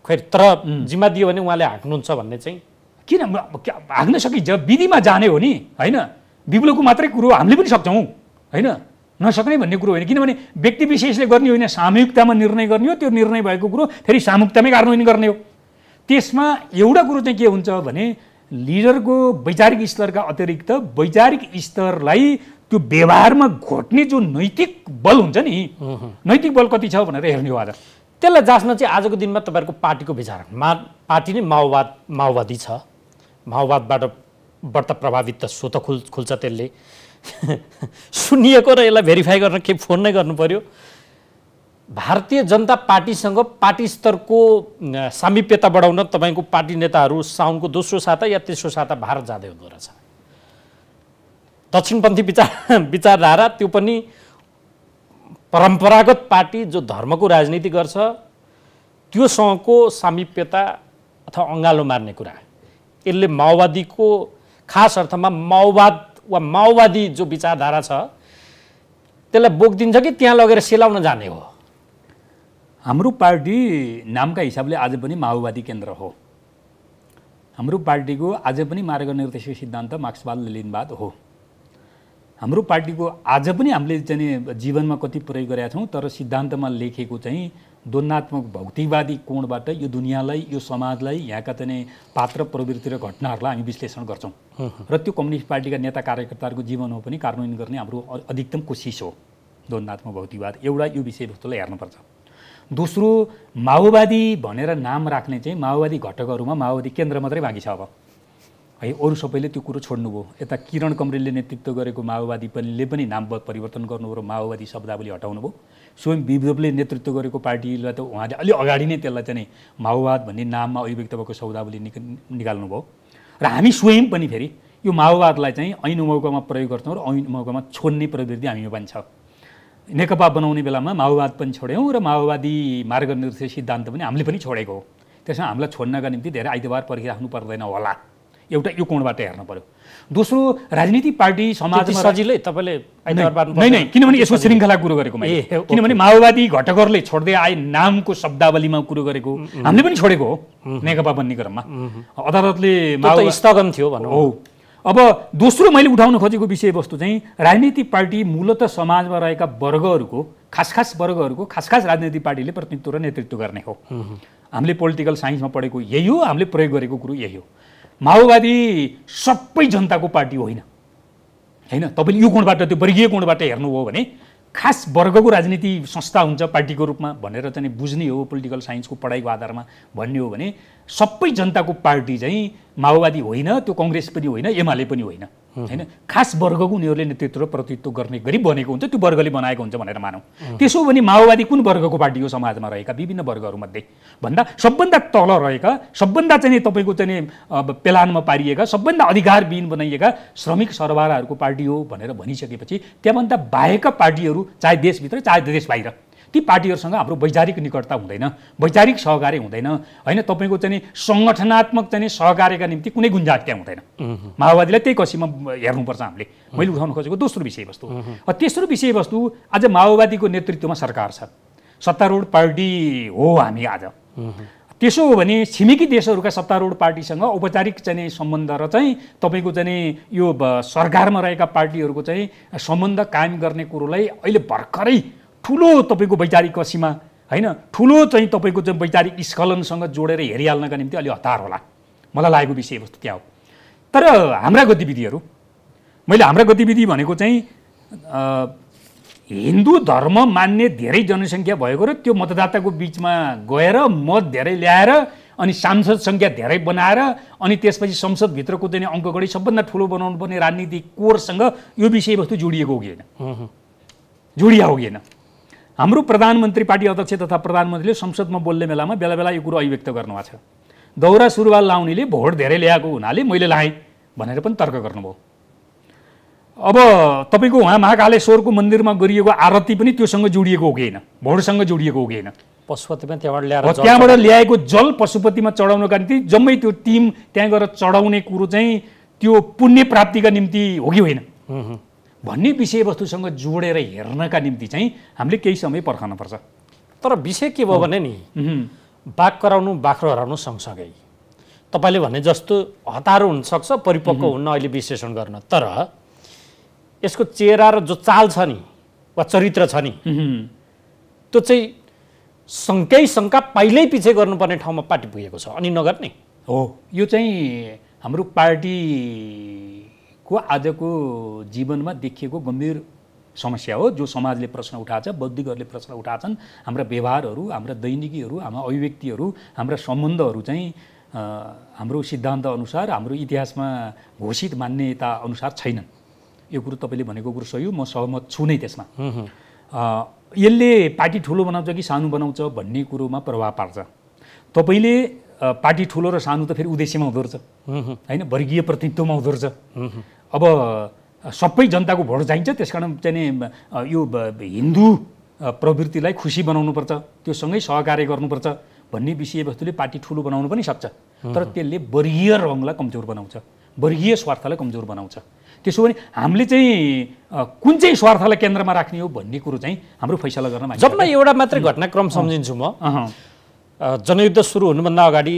खै तर जिम्मा दियो भने उहाँले हाँक्नुहुन्छ भन्ने चाहिँ किन हाँक्न सकिन्छ विधिमा जाने हो नि होइन विप्लवको मात्रै कुरो हामीले पनि सक्छौँ होइन नसक्ने भन्ने कुरो होइन किनभने व्यक्ति विशेषले गर्ने होइन सामूहिकतामा निर्णय गर्ने हो त्यो निर्णय भएको कुरो फेरि सामूहिकतामै कार्यान्वयन गर्ने हो त्यसमा एउटा कुरो चाहिँ के हुन्छ भने लिडरको वैचारिक स्तरका अतिरिक्त वैचारिक स्तरलाई त्यो व्यवहारमा घोट्ने जो नैतिक बल हुन्छ नि नैतिक बल कति छ भनेर हेर्ने हो आज त्यसलाई जाँच्न चाहिँ आजको दिनमा तपाईँहरूको पार्टीको विचार मा पार्टी नै माओवाद माओवादी छ माओवादबाट बढ्त प्रभावित त सो त खुल खुल्छ त्यसले सुनिएको र यसलाई भेरिफाई गर्न केही फोन नै गर्नु पऱ्यो भारतीय जनता पार्टीसँग पार्टी स्तरको सामिप्यता बढाउन तपाईँको पार्टी नेताहरू साउनको दोस्रो साता या तेस्रो साता भारत जाँदै हुँदो रहेछ दक्षिणपन्थी विचार विचारधारा त्यो पनि परम्परागत पार्टी जो धर्मको राजनीति गर्छ त्योसँगको सामिप्यता अथवा अँगालो मार्ने कुरा यसले माओवादीको खास अर्थमा माओवाद वा माओवादी जो विचारधारा छ त्यसलाई बोकिदिन्छ कि त्यहाँ लगेर सेलाउन जाने हो हाम्रो पार्टी नामका हिसाबले आज पनि माओवादी केन्द्र हो हाम्रो पार्टीको आज पनि निर्देशक सिद्धान्त मार्क्सवाद लिनवाद हो हाम्रो पार्टीको आज पनि हामीले चाहिँ जीवनमा कति प्रयोग गरेका छौँ तर सिद्धान्तमा लेखेको चाहिँ द्वन्दात्मक भौतिकवादी कोणबाट यो दुनियाँलाई यो समाजलाई यहाँका चाहिँ पात्र प्रवृत्ति र घटनाहरूलाई हामी विश्लेषण गर्छौँ र त्यो कम्युनिस्ट पार्टीका नेता कार्यकर्ताहरूको जीवनमा पनि कार्यान्वयन गर्ने हाम्रो अधिकतम कोसिस हो द्वन्दात्मक भौतिकवाद एउटा यो विषयवस्तुलाई हेर्नुपर्छ दोस्रो माओवादी भनेर नाम राख्ने चाहिँ माओवादी घटकहरूमा माओवादी केन्द्र मात्रै बाँकी छ अब है अरू सबैले त्यो कुरो छोड्नुभयो यता किरण कमरेलले नेतृत्व गरेको माओवादी पनिले पनि नाम परिवर्तन गर्नुभयो र माओवादी शब्दावली हटाउनु भयो स्वयं विप्लवले नेतृत्व गरेको पार्टीलाई त उहाँले अलि अगाडि नै त्यसलाई चाहिँ माओवाद भन्ने नाममा अभिव्यक्त भएको शब्दावली निक निकाल्नुभयो र हामी स्वयं पनि फेरि यो माओवादलाई चाहिँ ऐन मौकामा प्रयोग गर्छौँ र ऐन मौकामा छोड्ने प्रवृत्ति हामीमा पनि छ नेकपा बनाउने बेलामा माओवाद पनि छोड्यौँ र माओवादी मार्गनिर्देश सिद्धान्त पनि हामीले पनि छोडेको हो त्यसमा हामीलाई छोड्नका निम्ति धेरै आइतबार पर्खिराख्नु पर्दैन होला एउटा यो कोणबाट हेर्नु पऱ्यो दोस्रो राजनीति पार्टी समाज सजिलै तपाईँले नै नै किनभने यसको श्रृङ्खला कुरो गरेको मैले किनभने माओवादी घटकहरूले छोड्दै आए नामको शब्दावलीमा कुरो गरेको हामीले पनि छोडेको हो नेकपा बन्ने क्रममा अदालतले स्थगन थियो भनौँ अब दोस्रो मैले उठाउन खोजेको विषयवस्तु चाहिँ राजनीतिक पार्टी मूलत समाजमा रहेका वर्गहरूको खास खास वर्गहरूको खास खास राजनीतिक पार्टीले प्रतिनिधित्व र नेतृत्व गर्ने हो हामीले पोलिटिकल साइन्समा पढेको यही हो हामीले प्रयोग गरेको कुरो यही हो माओवादी सबै जनताको पार्टी होइन होइन तपाईँले यो कोणबाट त्यो वर्गीय गुणबाट हेर्नुभयो भने खास वर्गको राजनीति संस्था हुन्छ पार्टीको रूपमा भनेर चाहिँ बुझ्ने हो पोलिटिकल साइन्सको पढाइको आधारमा भन्ने हो भने सबै जनताको पार्टी चाहिँ माओवादी होइन त्यो कङ्ग्रेस पनि होइन एमाले पनि होइन होइन खास वर्गको उनीहरूले नेतृत्व प्रतित्व गर्ने गरी बनेको हुन्छ त्यो वर्गले बनाएको हुन्छ भनेर मानौँ त्यसो भने माओवादी कुन वर्गको पार्टी हो समाजमा रहेका विभिन्न वर्गहरूमध्ये भन्दा सबभन्दा तल रहेका सबभन्दा चाहिँ तपाईँको चाहिँ पेलानमा पारिएका सबभन्दा अधिकारविहीन बनाइएका श्रमिक सरबाराहरूको पार्टी हो भनेर भनिसकेपछि त्यहाँभन्दा बाहेकका पार्टीहरू चाहे देशभित्र चाहे देश बाहिर ती पार्टीहरूसँग हाम्रो वैचारिक निकटता हुँदैन वैचारिक सहकार्य हुँदैन होइन तपाईँको चाहिँ सङ्गठनात्मक चाहिँ सहकार्यका निम्ति कुनै गुन्जाट त्यहाँ हुँदैन माओवादीलाई त्यही कसीमा हेर्नुपर्छ हामीले मैले उठाउन खोजेको दोस्रो विषयवस्तु तेस्रो विषयवस्तु आज माओवादीको नेतृत्वमा सरकार छ सत्तारूढ पार्टी हो हामी आज त्यसो हो भने छिमेकी देशहरूका सत्तारूढ पार्टीसँग औपचारिक चाहिँ सम्बन्ध र चाहिँ तपाईँको चाहिँ यो सरकारमा रहेका पार्टीहरूको चाहिँ सम्बन्ध कायम गर्ने कुरोलाई अहिले भर्खरै ठुलो तपाईँको वैचारिक कसीमा होइन ठुलो चाहिँ तपाईँको चाहिँ वैचारिक स्खलनसँग जोडेर हेरिहाल्नका निम्ति अलि हतार होला मलाई लागेको विषयवस्तु त्यहाँ हो तर हाम्रा गतिविधिहरू मैले हाम्रा गतिविधि भनेको चाहिँ हिन्दू धर्म मान्ने धेरै जनसङ्ख्या भएको र त्यो मतदाताको बिचमा गएर मत धेरै ल्याएर अनि सांसद सङ्ख्या धेरै बनाएर अनि त्यसपछि संसदभित्रको चाहिँ अङ्कगढी सबभन्दा ठुलो बनाउनुपर्ने राजनीतिक कोरसँग यो विषयवस्तु जोडिएको हो कि होइन जोडिया हो कि होइन हाम्रो प्रधानमन्त्री पार्टी अध्यक्ष तथा प्रधानमन्त्रीले संसदमा बोल्ने बेलामा बेला बेला यो कुरो अभिव्यक्त गर्नुभएको छ दौरा सुरुवाल लाउनेले भोट धेरै ल्याएको हुनाले मैले लाएँ भनेर पनि तर्क गर्नुभयो अब तपाईँको उहाँ महाकालेश्वरको मन्दिरमा गरिएको आरती पनि त्योसँग जोडिएको हो कि होइन भोटसँग जोडिएको हो कि होइन पशुपतिमा त्यहाँबाट ल्याएर त्यहाँबाट ल्याएको जल पशुपतिमा चढाउनका निम्ति जम्मै त्यो टिम त्यहाँ गएर चढाउने कुरो चाहिँ त्यो पुण्य प्राप्तिका निम्ति हो कि होइन भन्ने विषयवस्तुसँग जोडेर हेर्नका निम्ति चाहिँ हामीले केही समय पर्खाउनुपर्छ तर विषय के भयो भने नि बाघ कराउनु बाख्रो हराउनु सँगसँगै तपाईँले भने जस्तो हतारो हुनसक्छ परिपक्व हुन्न अहिले विश्लेषण गर्न तर यसको चेहरा र जो चाल छ नि वा चरित्र छ नि त्यो चाहिँ शङ्कै शङ्का पहिल्यै पछि गर्नुपर्ने ठाउँमा पार्टी पुगेको छ अनि नगर्ने हो यो चाहिँ हाम्रो पार्टी को आजको जीवनमा देखिएको गम्भीर समस्या हो जो समाजले प्रश्न उठाएछ बौद्धिकहरूले प्रश्न उठाएछन् हाम्रा व्यवहारहरू हाम्रा दैनिकीहरू हाम्रा अभिव्यक्तिहरू हाम्रा सम्बन्धहरू चाहिँ हाम्रो सिद्धान्त अनुसार हाम्रो इतिहासमा घोषित मान्यता अनुसार छैनन् यो कुरो तपाईँले भनेको कुरो सही हो म सहमत छु नै त्यसमा यसले पार्टी ठुलो बनाउँछ कि सानो बनाउँछ भन्ने कुरोमा प्रभाव पार्छ तपाईँले पार्टी ठुलो र सानो त फेरि उद्देश्यमा हुँदो रहेछ होइन वर्गीय प्रतिनिधित्वमा हुँदो रहेछ अब सबै जनताको भोट चाहिन्छ त्यस कारण चाहिँ यो हिन्दू प्रवृत्तिलाई खुसी बनाउनुपर्छ त्योसँगै सहकार्य गर्नुपर्छ भन्ने विषयवस्तुले पार्टी ठुलो बनाउनु पनि सक्छ तर त्यसले वर्गीय रङलाई कमजोर बनाउँछ वर्गीय स्वार्थलाई कमजोर बनाउँछ त्यसो भने हामीले चाहिँ कुन चाहिँ स्वार्थलाई केन्द्रमा राख्ने हो भन्ने कुरो चाहिँ हाम्रो फैसला गर्न जब म एउटा मात्रै घटनाक्रम सम्झिन्छु म जनयुद्ध सुरु हुनुभन्दा अगाडि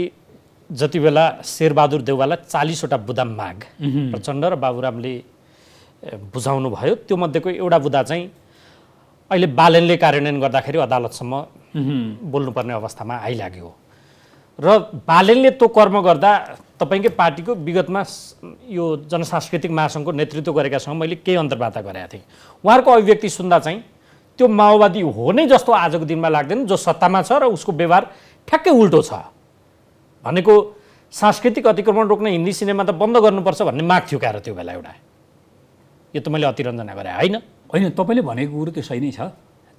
जति बेला शेरबहादुर देवाललाई चालिसवटा बुदा माग प्रचण्ड र बाबुरामले बुझाउनु भयो त्यो मध्येको एउटा बुदा चाहिँ अहिले बालनले कार्यान्वयन गर्दाखेरि अदालतसम्म बोल्नुपर्ने अवस्थामा आइलाग्यो र बालनले त्यो कर्म गर्दा तपाईँकै पार्टीको विगतमा यो जनसांस्कृतिक महासङ्घको नेतृत्व गरेकासँग मैले केही अन्तर्वार्ता गरेका थिएँ उहाँहरूको अभिव्यक्ति सुन्दा चाहिँ त्यो माओवादी हो नै जस्तो आजको दिनमा लाग्दैन जो सत्तामा छ र उसको व्यवहार ठ्याक्कै उल्टो छ भनेको सांस्कृतिक अतिक्रमण रोक्न हिन्दी सिनेमा त बन्द गर्नुपर्छ भन्ने माग थियो क्या त्यो बेला एउटा यो त मैले अतिरञ्जना गरेँ होइन होइन तपाईँले भनेको कुरो त्यो सही नै छ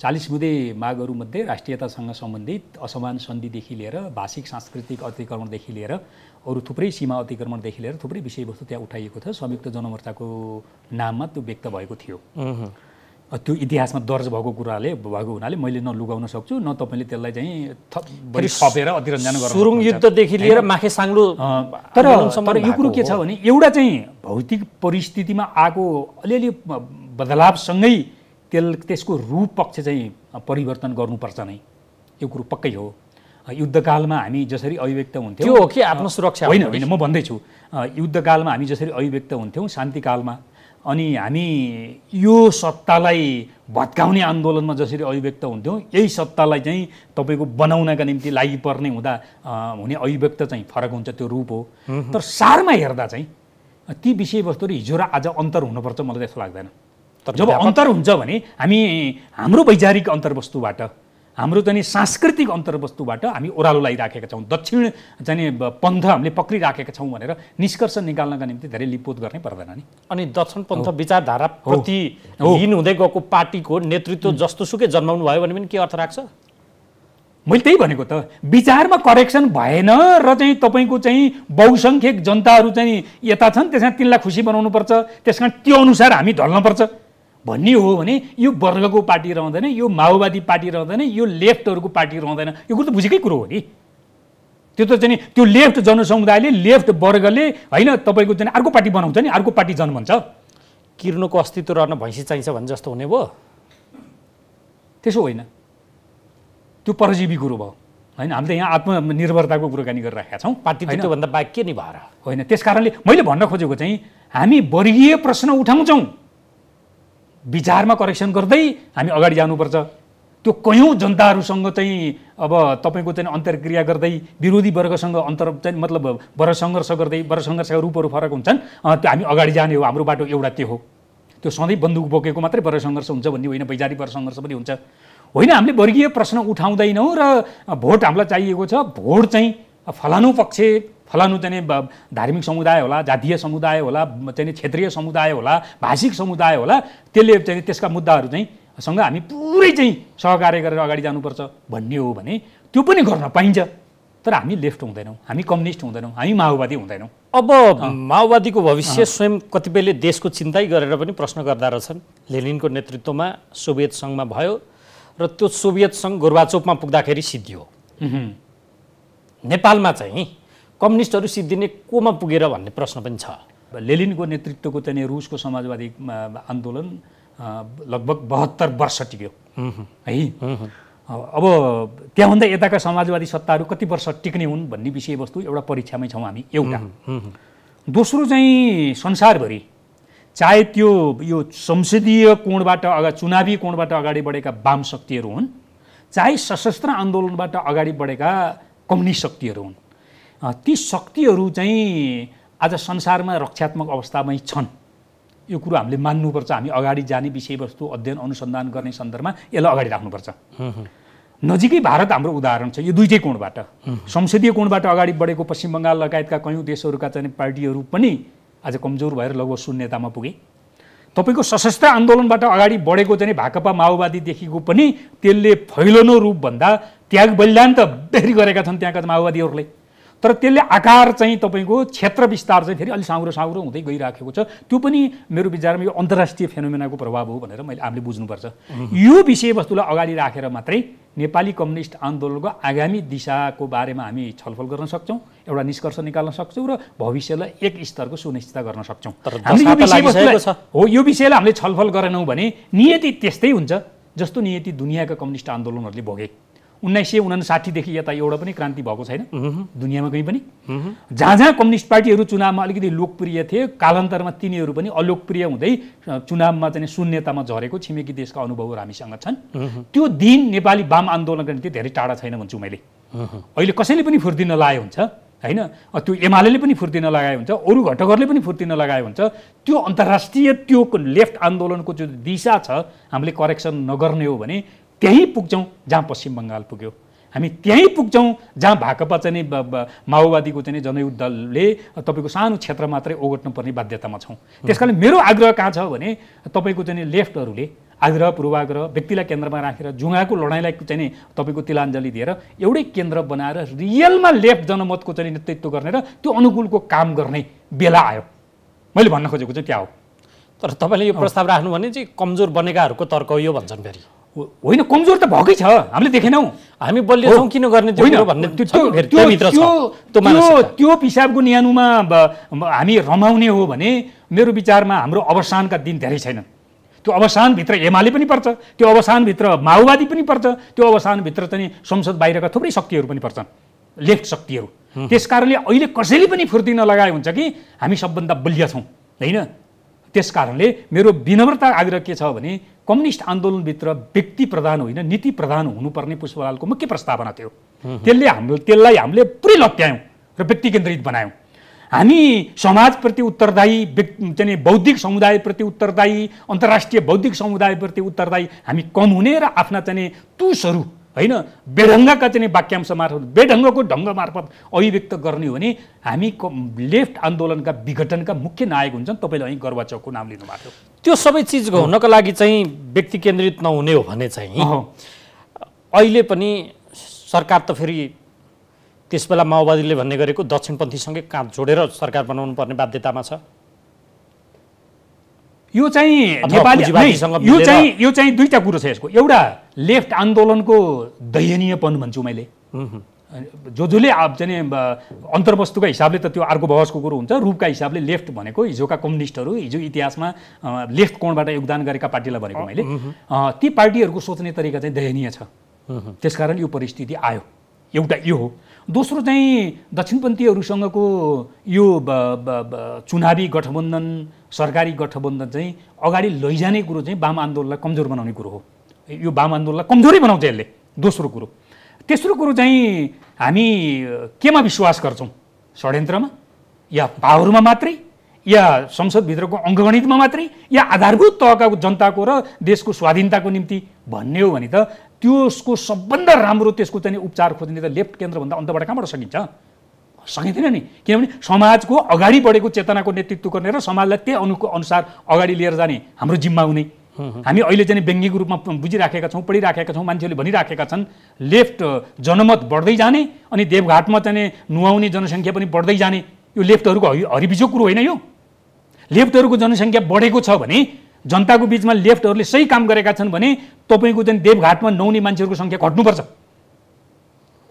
चालिस बुधे मागहरूमध्ये राष्ट्रियतासँग सम्बन्धित असमान सन्धिदेखि लिएर भाषिक सांस्कृतिक अतिक्रमणदेखि लिएर अरू थुप्रै सीमा अतिक्रमणदेखि लिएर थुप्रै विषयवस्तु त्यहाँ उठाइएको छ संयुक्त जनमोर्चाको नाममा त्यो व्यक्त भएको थियो त्यो इतिहासमा दर्ज भएको कुराले भएको हुनाले मैले न लुगाउन सक्छु न तपाईँले त्यसलाई चाहिँ थपेर अतिरञ्जन गर्नु सुरुङ युद्धदेखि लिएर माखे साङ्लो तर यो कुरो के छ भने एउटा चाहिँ भौतिक परिस्थितिमा आएको अलिअलि बदलावसँगै त्यस त्यसको रूप पक्ष चाहिँ परिवर्तन गर्नुपर्छ नै यो कुरो पक्कै हो युद्धकालमा हामी जसरी अभिव्यक्त हुन्थ्यौँ हो कि आफ्नो सुरक्षा होइन होइन म भन्दैछु युद्धकालमा हामी जसरी अभिव्यक्त हुन्थ्यौँ शान्तिकालमा अनि हामी यो सत्तालाई भत्काउने आन्दोलनमा जसरी अभिव्यक्त हुन्थ्यौँ यही सत्तालाई चाहिँ तपाईँको बनाउनका निम्ति लागिपर्ने हुँदा हुने अभिव्यक्त चाहिँ फरक हुन्छ त्यो रूप हो तर सारमा हेर्दा चाहिँ ती विषयवस्तुहरू हिजो र आज अन्तर हुनुपर्छ मलाई त्यस्तो लाग्दैन जब अन्तर हुन्छ भने हामी हाम्रो वैचारिक अन्तरवस्तुबाट हाम्रो जाने सांस्कृतिक अन्तर्वस्तुबाट हामी ओह्रालोलाई राखेका छौँ दक्षिण जाने पन्थ हामीले पक्रिराखेका छौँ भनेर निष्कर्ष निकाल्नका निम्ति धेरै लिपोत गर्नै पर्दैन नि अनि दक्षिण पन्थ विचारधारा प्रति लिन हुँदै गएको पार्टीको नेतृत्व जस्तो सुकै जन्माउनु भयो भने पनि के अर्थ राख्छ मैले त्यही भनेको त विचारमा करेक्सन भएन र चाहिँ तपाईँको चाहिँ बहुसङ्ख्यक जनताहरू चाहिँ यता छन् त्यसमा तिनलाई खुसी बनाउनुपर्छ त्यस कारण त्यो अनुसार हामी ढल्नुपर्छ भन्ने हो भने यो वर्गको पार्टी रहँदैन यो माओवादी पार्टी रहँदैन यो लेफ्टहरूको पार्टी रहँदैन यो कुरो त बुझेकै कुरो हो नि त्यो त चाहिँ त्यो लेफ्ट जनसमुदायले लेफ्ट वर्गले होइन तपाईँको चाहिँ अर्को पार्टी बनाउँछ नि अर्को पार्टी जन भन्छ किर्नुको अस्तित्व रहन भैँसी चाहिन्छ भने जस्तो हुने भयो त्यसो होइन त्यो परजीवी कुरो भयो होइन हामीले यहाँ आत्मनिर्भरताको कुराकानी गरिरहेका छौँ पार्टी त्योभन्दा बाहेक के नि भएर होइन त्यस कारणले मैले भन्न खोजेको चाहिँ हामी वर्गीय प्रश्न उठाउँछौँ विचारमा करेक्सन गर्दै हामी अगाडि जानुपर्छ त्यो कयौँ जनताहरूसँग चाहिँ अब तपाईँको चाहिँ अन्तर्क्रिया गर्दै विरोधी वर्गसँग अन्तर चाहिँ मतलब वर सङ्घर्ष गर्दै वर सङ्घर्षका रूपहरू फरक हुन्छन् त्यो हामी अगाडि जाने हो हाम्रो बाटो एउटा त्यो हो त्यो सधैँ बन्दुक बोकेको मात्रै वर सङ्घर्ष हुन्छ भन्ने होइन वैचारिक वर सङ्घर्ष पनि हुन्छ होइन हामीले वर्गीय प्रश्न उठाउँदैनौँ र भोट हामीलाई चाहिएको छ भोट चाहिँ फलानु पक्ष फलानु चाहिँ धार्मिक समुदाय होला जातीय समुदाय होला चाहिँ क्षेत्रीय समुदाय होला भाषिक समुदाय होला त्यसले चाहिँ त्यसका मुद्दाहरू चाहिँ सँग हामी पुरै चाहिँ सहकार्य गरेर अगाडि जानुपर्छ भन्ने हो भने त्यो पनि गर्न पाइन्छ तर हामी लेफ्ट हुँदैनौँ हामी कम्युनिस्ट हुँदैनौँ हामी माओवादी हुँदैनौँ अब माओवादीको भविष्य स्वयं कतिपयले देशको चिन्तै गरेर पनि प्रश्न गर्दा रहेछन् लेनिनको नेतृत्वमा सोभियत सङ्घमा भयो र त्यो सोभियत सङ्घ गोर्वाचोपमा पुग्दाखेरि सिद्धियो नेपालमा चाहिँ कम्युनिस्टहरू सिद्धिने कोमा पुगेर भन्ने प्रश्न पनि छ लेलिनको नेतृत्वको त्यहाँनिर रुसको समाजवादी आन्दोलन लगभग बहत्तर वर्ष टिक्यो है अब त्यहाँभन्दा यताका समाजवादी सत्ताहरू कति वर्ष टिक्ने हुन् भन्ने विषयवस्तु एउटा परीक्षामै छौँ हामी एउटा दोस्रो चाहिँ संसारभरि चाहे त्यो यो संसदीय कोणबाट अगा चुनावी कोणबाट अगाडि बढेका वाम शक्तिहरू हुन् चाहे सशस्त्र आन्दोलनबाट अगाडि बढेका कम्युनिस्ट शक्तिहरू हुन् ती शक्तिहरू चाहिँ आज संसारमा रक्षात्मक अवस्थामै छन् यो कुरो हामीले मान्नुपर्छ हामी अगाडि जाने विषयवस्तु अध्ययन अनुसन्धान गर्ने सन्दर्भमा यसलाई अगाडि राख्नुपर्छ नजिकै भारत हाम्रो उदाहरण छ यो दुइटै कोणबाट संसदीय कोणबाट अगाडि बढेको पश्चिम बङ्गाल लगायतका कयौँ देशहरूका चाहिँ पार्टीहरू पनि आज कमजोर भएर लगभग शून्यतामा पुगे तपाईँको सशस्त्र आन्दोलनबाट अगाडि बढेको चाहिँ भाकपा माओवादीदेखिको पनि त्यसले फैलनो रूपभन्दा त्याग बलिदान त बेरी गरेका छन् त्यहाँका माओवादीहरूले तर त्यसले आकार चाहिँ तपाईँको क्षेत्र विस्तार चाहिँ फेरि अलिक साँग्रो साँग्रो हुँदै गइराखेको छ त्यो पनि मेरो विचारमा यो अन्तर्राष्ट्रिय फेनोमेनाको प्रभाव हो भनेर मैले हामीले बुझ्नुपर्छ यो विषयवस्तुलाई अगाडि राखेर मात्रै नेपाली कम्युनिस्ट आन्दोलनको आगामी दिशाको बारेमा हामी छलफल गर्न सक्छौँ एउटा निष्कर्ष निकाल्न सक्छौँ र भविष्यलाई एक स्तरको सुनिश्चित गर्न सक्छौँ तर हो यो विषयलाई हामीले छलफल गरेनौँ भने नियति त्यस्तै हुन्छ जस्तो नियति दुनियाँका कम्युनिस्ट आन्दोलनहरूले भोगे उन्नाइस सय उनासाठीदेखि यता एउटा पनि क्रान्ति भएको छैन दुनियाँमा कहीँ पनि जहाँ जहाँ कम्युनिस्ट पार्टीहरू चुनावमा अलिकति लोकप्रिय थिए कालान्तरमा तिनीहरू पनि अलोकप्रिय हुँदै चुनावमा चाहिँ शून्यतामा झरेको छिमेकी देशका अनुभवहरू हामीसँग छन् त्यो दिन नेपाली वाम आन्दोलनका निम्ति धेरै टाढा छैन भन्छु मैले अहिले कसैले पनि फुर्ति नलाए हुन्छ होइन त्यो एमाले पनि फुर्तिन नलगायो हुन्छ अरू घटकहरूले पनि फुर्तिन लगायो हुन्छ त्यो अन्तर्राष्ट्रिय त्यो लेफ्ट आन्दोलनको जुन दिशा छ हामीले करेक्सन नगर्ने हो भने त्यहीँ पुग्छौँ जहाँ पश्चिम बङ्गाल पुग्यो हामी त्यहीँ पुग्छौँ जहाँ भाकपा चाहिँ माओवादीको चाहिँ जनयुद्ध दलले तपाईँको सानो क्षेत्र मात्रै ओगट्नुपर्ने बाध्यतामा छौँ त्यस कारणले मेरो आग्रह कहाँ छ भने तपाईँको चाहिँ लेफ्टहरूले आग्रह पूर्वाग्रह व्यक्तिलाई केन्द्रमा राखेर जुङ्गाको लडाइँलाई चाहिँ तपाईँको तिलाञ्जली दिएर एउटै केन्द्र बनाएर रियलमा लेफ्ट जनमतको चाहिँ नेतृत्व गर्ने र त्यो अनुकूलको काम गर्ने बेला आयो मैले भन्न खोजेको चाहिँ त्यहाँ हो तर तपाईँले यो प्रस्ताव राख्नु भने चाहिँ कमजोर बनेकाहरूको तर्क हो यो भन्छन् फेरि होइन कमजोर त भएकै छ हामीले देखेनौँ हामी बलियो छौँ किन गर्ने त्यो भन्ने त्यो पिसाबको न्यानोमा हामी रमाउने हो भने मेरो विचारमा हाम्रो अवसानका दिन धेरै छैनन् त्यो अवसानभित्र एमाले पनि पर्छ त्यो अवसानभित्र माओवादी पनि पर्छ त्यो अवसानभित्र चाहिँ संसद बाहिरका थुप्रै शक्तिहरू पनि पर्छन् लेफ्ट शक्तिहरू त्यस कारणले अहिले कसैले पनि फुर्ति नलगाए हुन्छ कि हामी सबभन्दा बलिया छौँ होइन त्यस कारणले मेरो विनम्रता आग्रह के छ भने कम्युनिस्ट आन्दोलनभित्र व्यक्ति प्रधान होइन नीति प्रधान हुनुपर्ने पुष्पलालको मुख्य प्रस्तावना थियो त्यसले हाम्रो त्यसलाई हामीले पुरै लत्यायौँ र व्यक्ति केन्द्रित बनायौँ हामी समाजप्रति उत्तरदायी चाहिँ बौद्धिक समुदायप्रति उत्तरदायी अन्तर्राष्ट्रिय बौद्धिक समुदायप्रति उत्तरदायी हामी कम हुने र आफ्ना चाहिँ तुसहरू होइन बेढङ्गका चाहिँ वाक्यांश मार्फत बेढङ्गको ढङ्ग मार्फत अभिव्यक्त गर्ने हो भने हामी लेफ्ट आन्दोलनका विघटनका मुख्य नायक हुन्छन् तपाईँले अहिले गर्वाचौको नाम लिनुभएको त्यो सबै चिज हुनको लागि चाहिँ व्यक्ति केन्द्रित नहुने हो भने चाहिँ अहिले पनि सरकार त फेरि त्यसबेला माओवादीले भन्ने गरेको दक्षिणपन्थीसँगै काँध जोडेर सरकार बनाउनु पर्ने बाध्यतामा छ यो चाहिँ नेपाली यो चाहिँ यो चाहिँ दुईवटा कुरो छ यसको एउटा लेफ्ट आन्दोलनको दयनीयपन भन्छु मैले जो जसले अब चाहिँ अन्तर्वस्तुका हिसाबले त त्यो अर्को बहसको कुरो हुन्छ रूपका हिसाबले लेफ्ट भनेको हिजोका कम्युनिस्टहरू हिजो इतिहासमा लेफ्ट कोणबाट योगदान गरेका पार्टीलाई भनेको मैले ती पार्टीहरूको सोच्ने तरिका चाहिँ दयनीय छ त्यसकारण यो परिस्थिति आयो एउटा यो हो दोस्रो चाहिँ दक्षिणपन्थीहरूसँगको यो चुनावी गठबन्धन सरकारी गठबन्धन चाहिँ अगाडि लैजाने कुरो चाहिँ वाम आन्दोलनलाई कमजोर बनाउने कुरो हो यो वाम आन्दोलनलाई कमजोरै बनाउँछ यसले दोस्रो कुरो तेस्रो कुरो चाहिँ हामी केमा विश्वास गर्छौँ षड्यन्त्रमा या पावरमा मात्रै या संसदभित्रको अङ्गगणितमा मात्रै या आधारभूत तहका जनताको र देशको स्वाधीनताको निम्ति भन्ने हो भने त त्यसको सबभन्दा राम्रो त्यसको चाहिँ उपचार खोज्ने त लेफ्ट केन्द्रभन्दा अन्तबाट कहाँबाट सकिन्छ सकिँदैन नि किनभने समाजको अगाडि बढेको चेतनाको नेतृत्व गर्ने र समाजलाई त्यही अनु अनुसार अगाडि लिएर जाने हाम्रो जिम्मा हुने हामी अहिले चाहिँ व्यङ्गिक रूपमा बुझिराखेका छौँ पढिराखेका छौँ मान्छेहरूले भनिराखेका छन् लेफ्ट जनमत बढ्दै जाने अनि देवघाटमा चाहिँ नुहाउने जनसङ्ख्या पनि बढ्दै जाने यो लेफ्टहरूको हरिबिजो कुरो होइन यो लेफ्टहरूको जनसङ्ख्या बढेको छ भने जनताको बिचमा लेफ्टहरूले सही काम गरेका छन् भने तपाईँको चाहिँ देवघाटमा नौनी मान्छेहरूको सङ्ख्या घट्नुपर्छ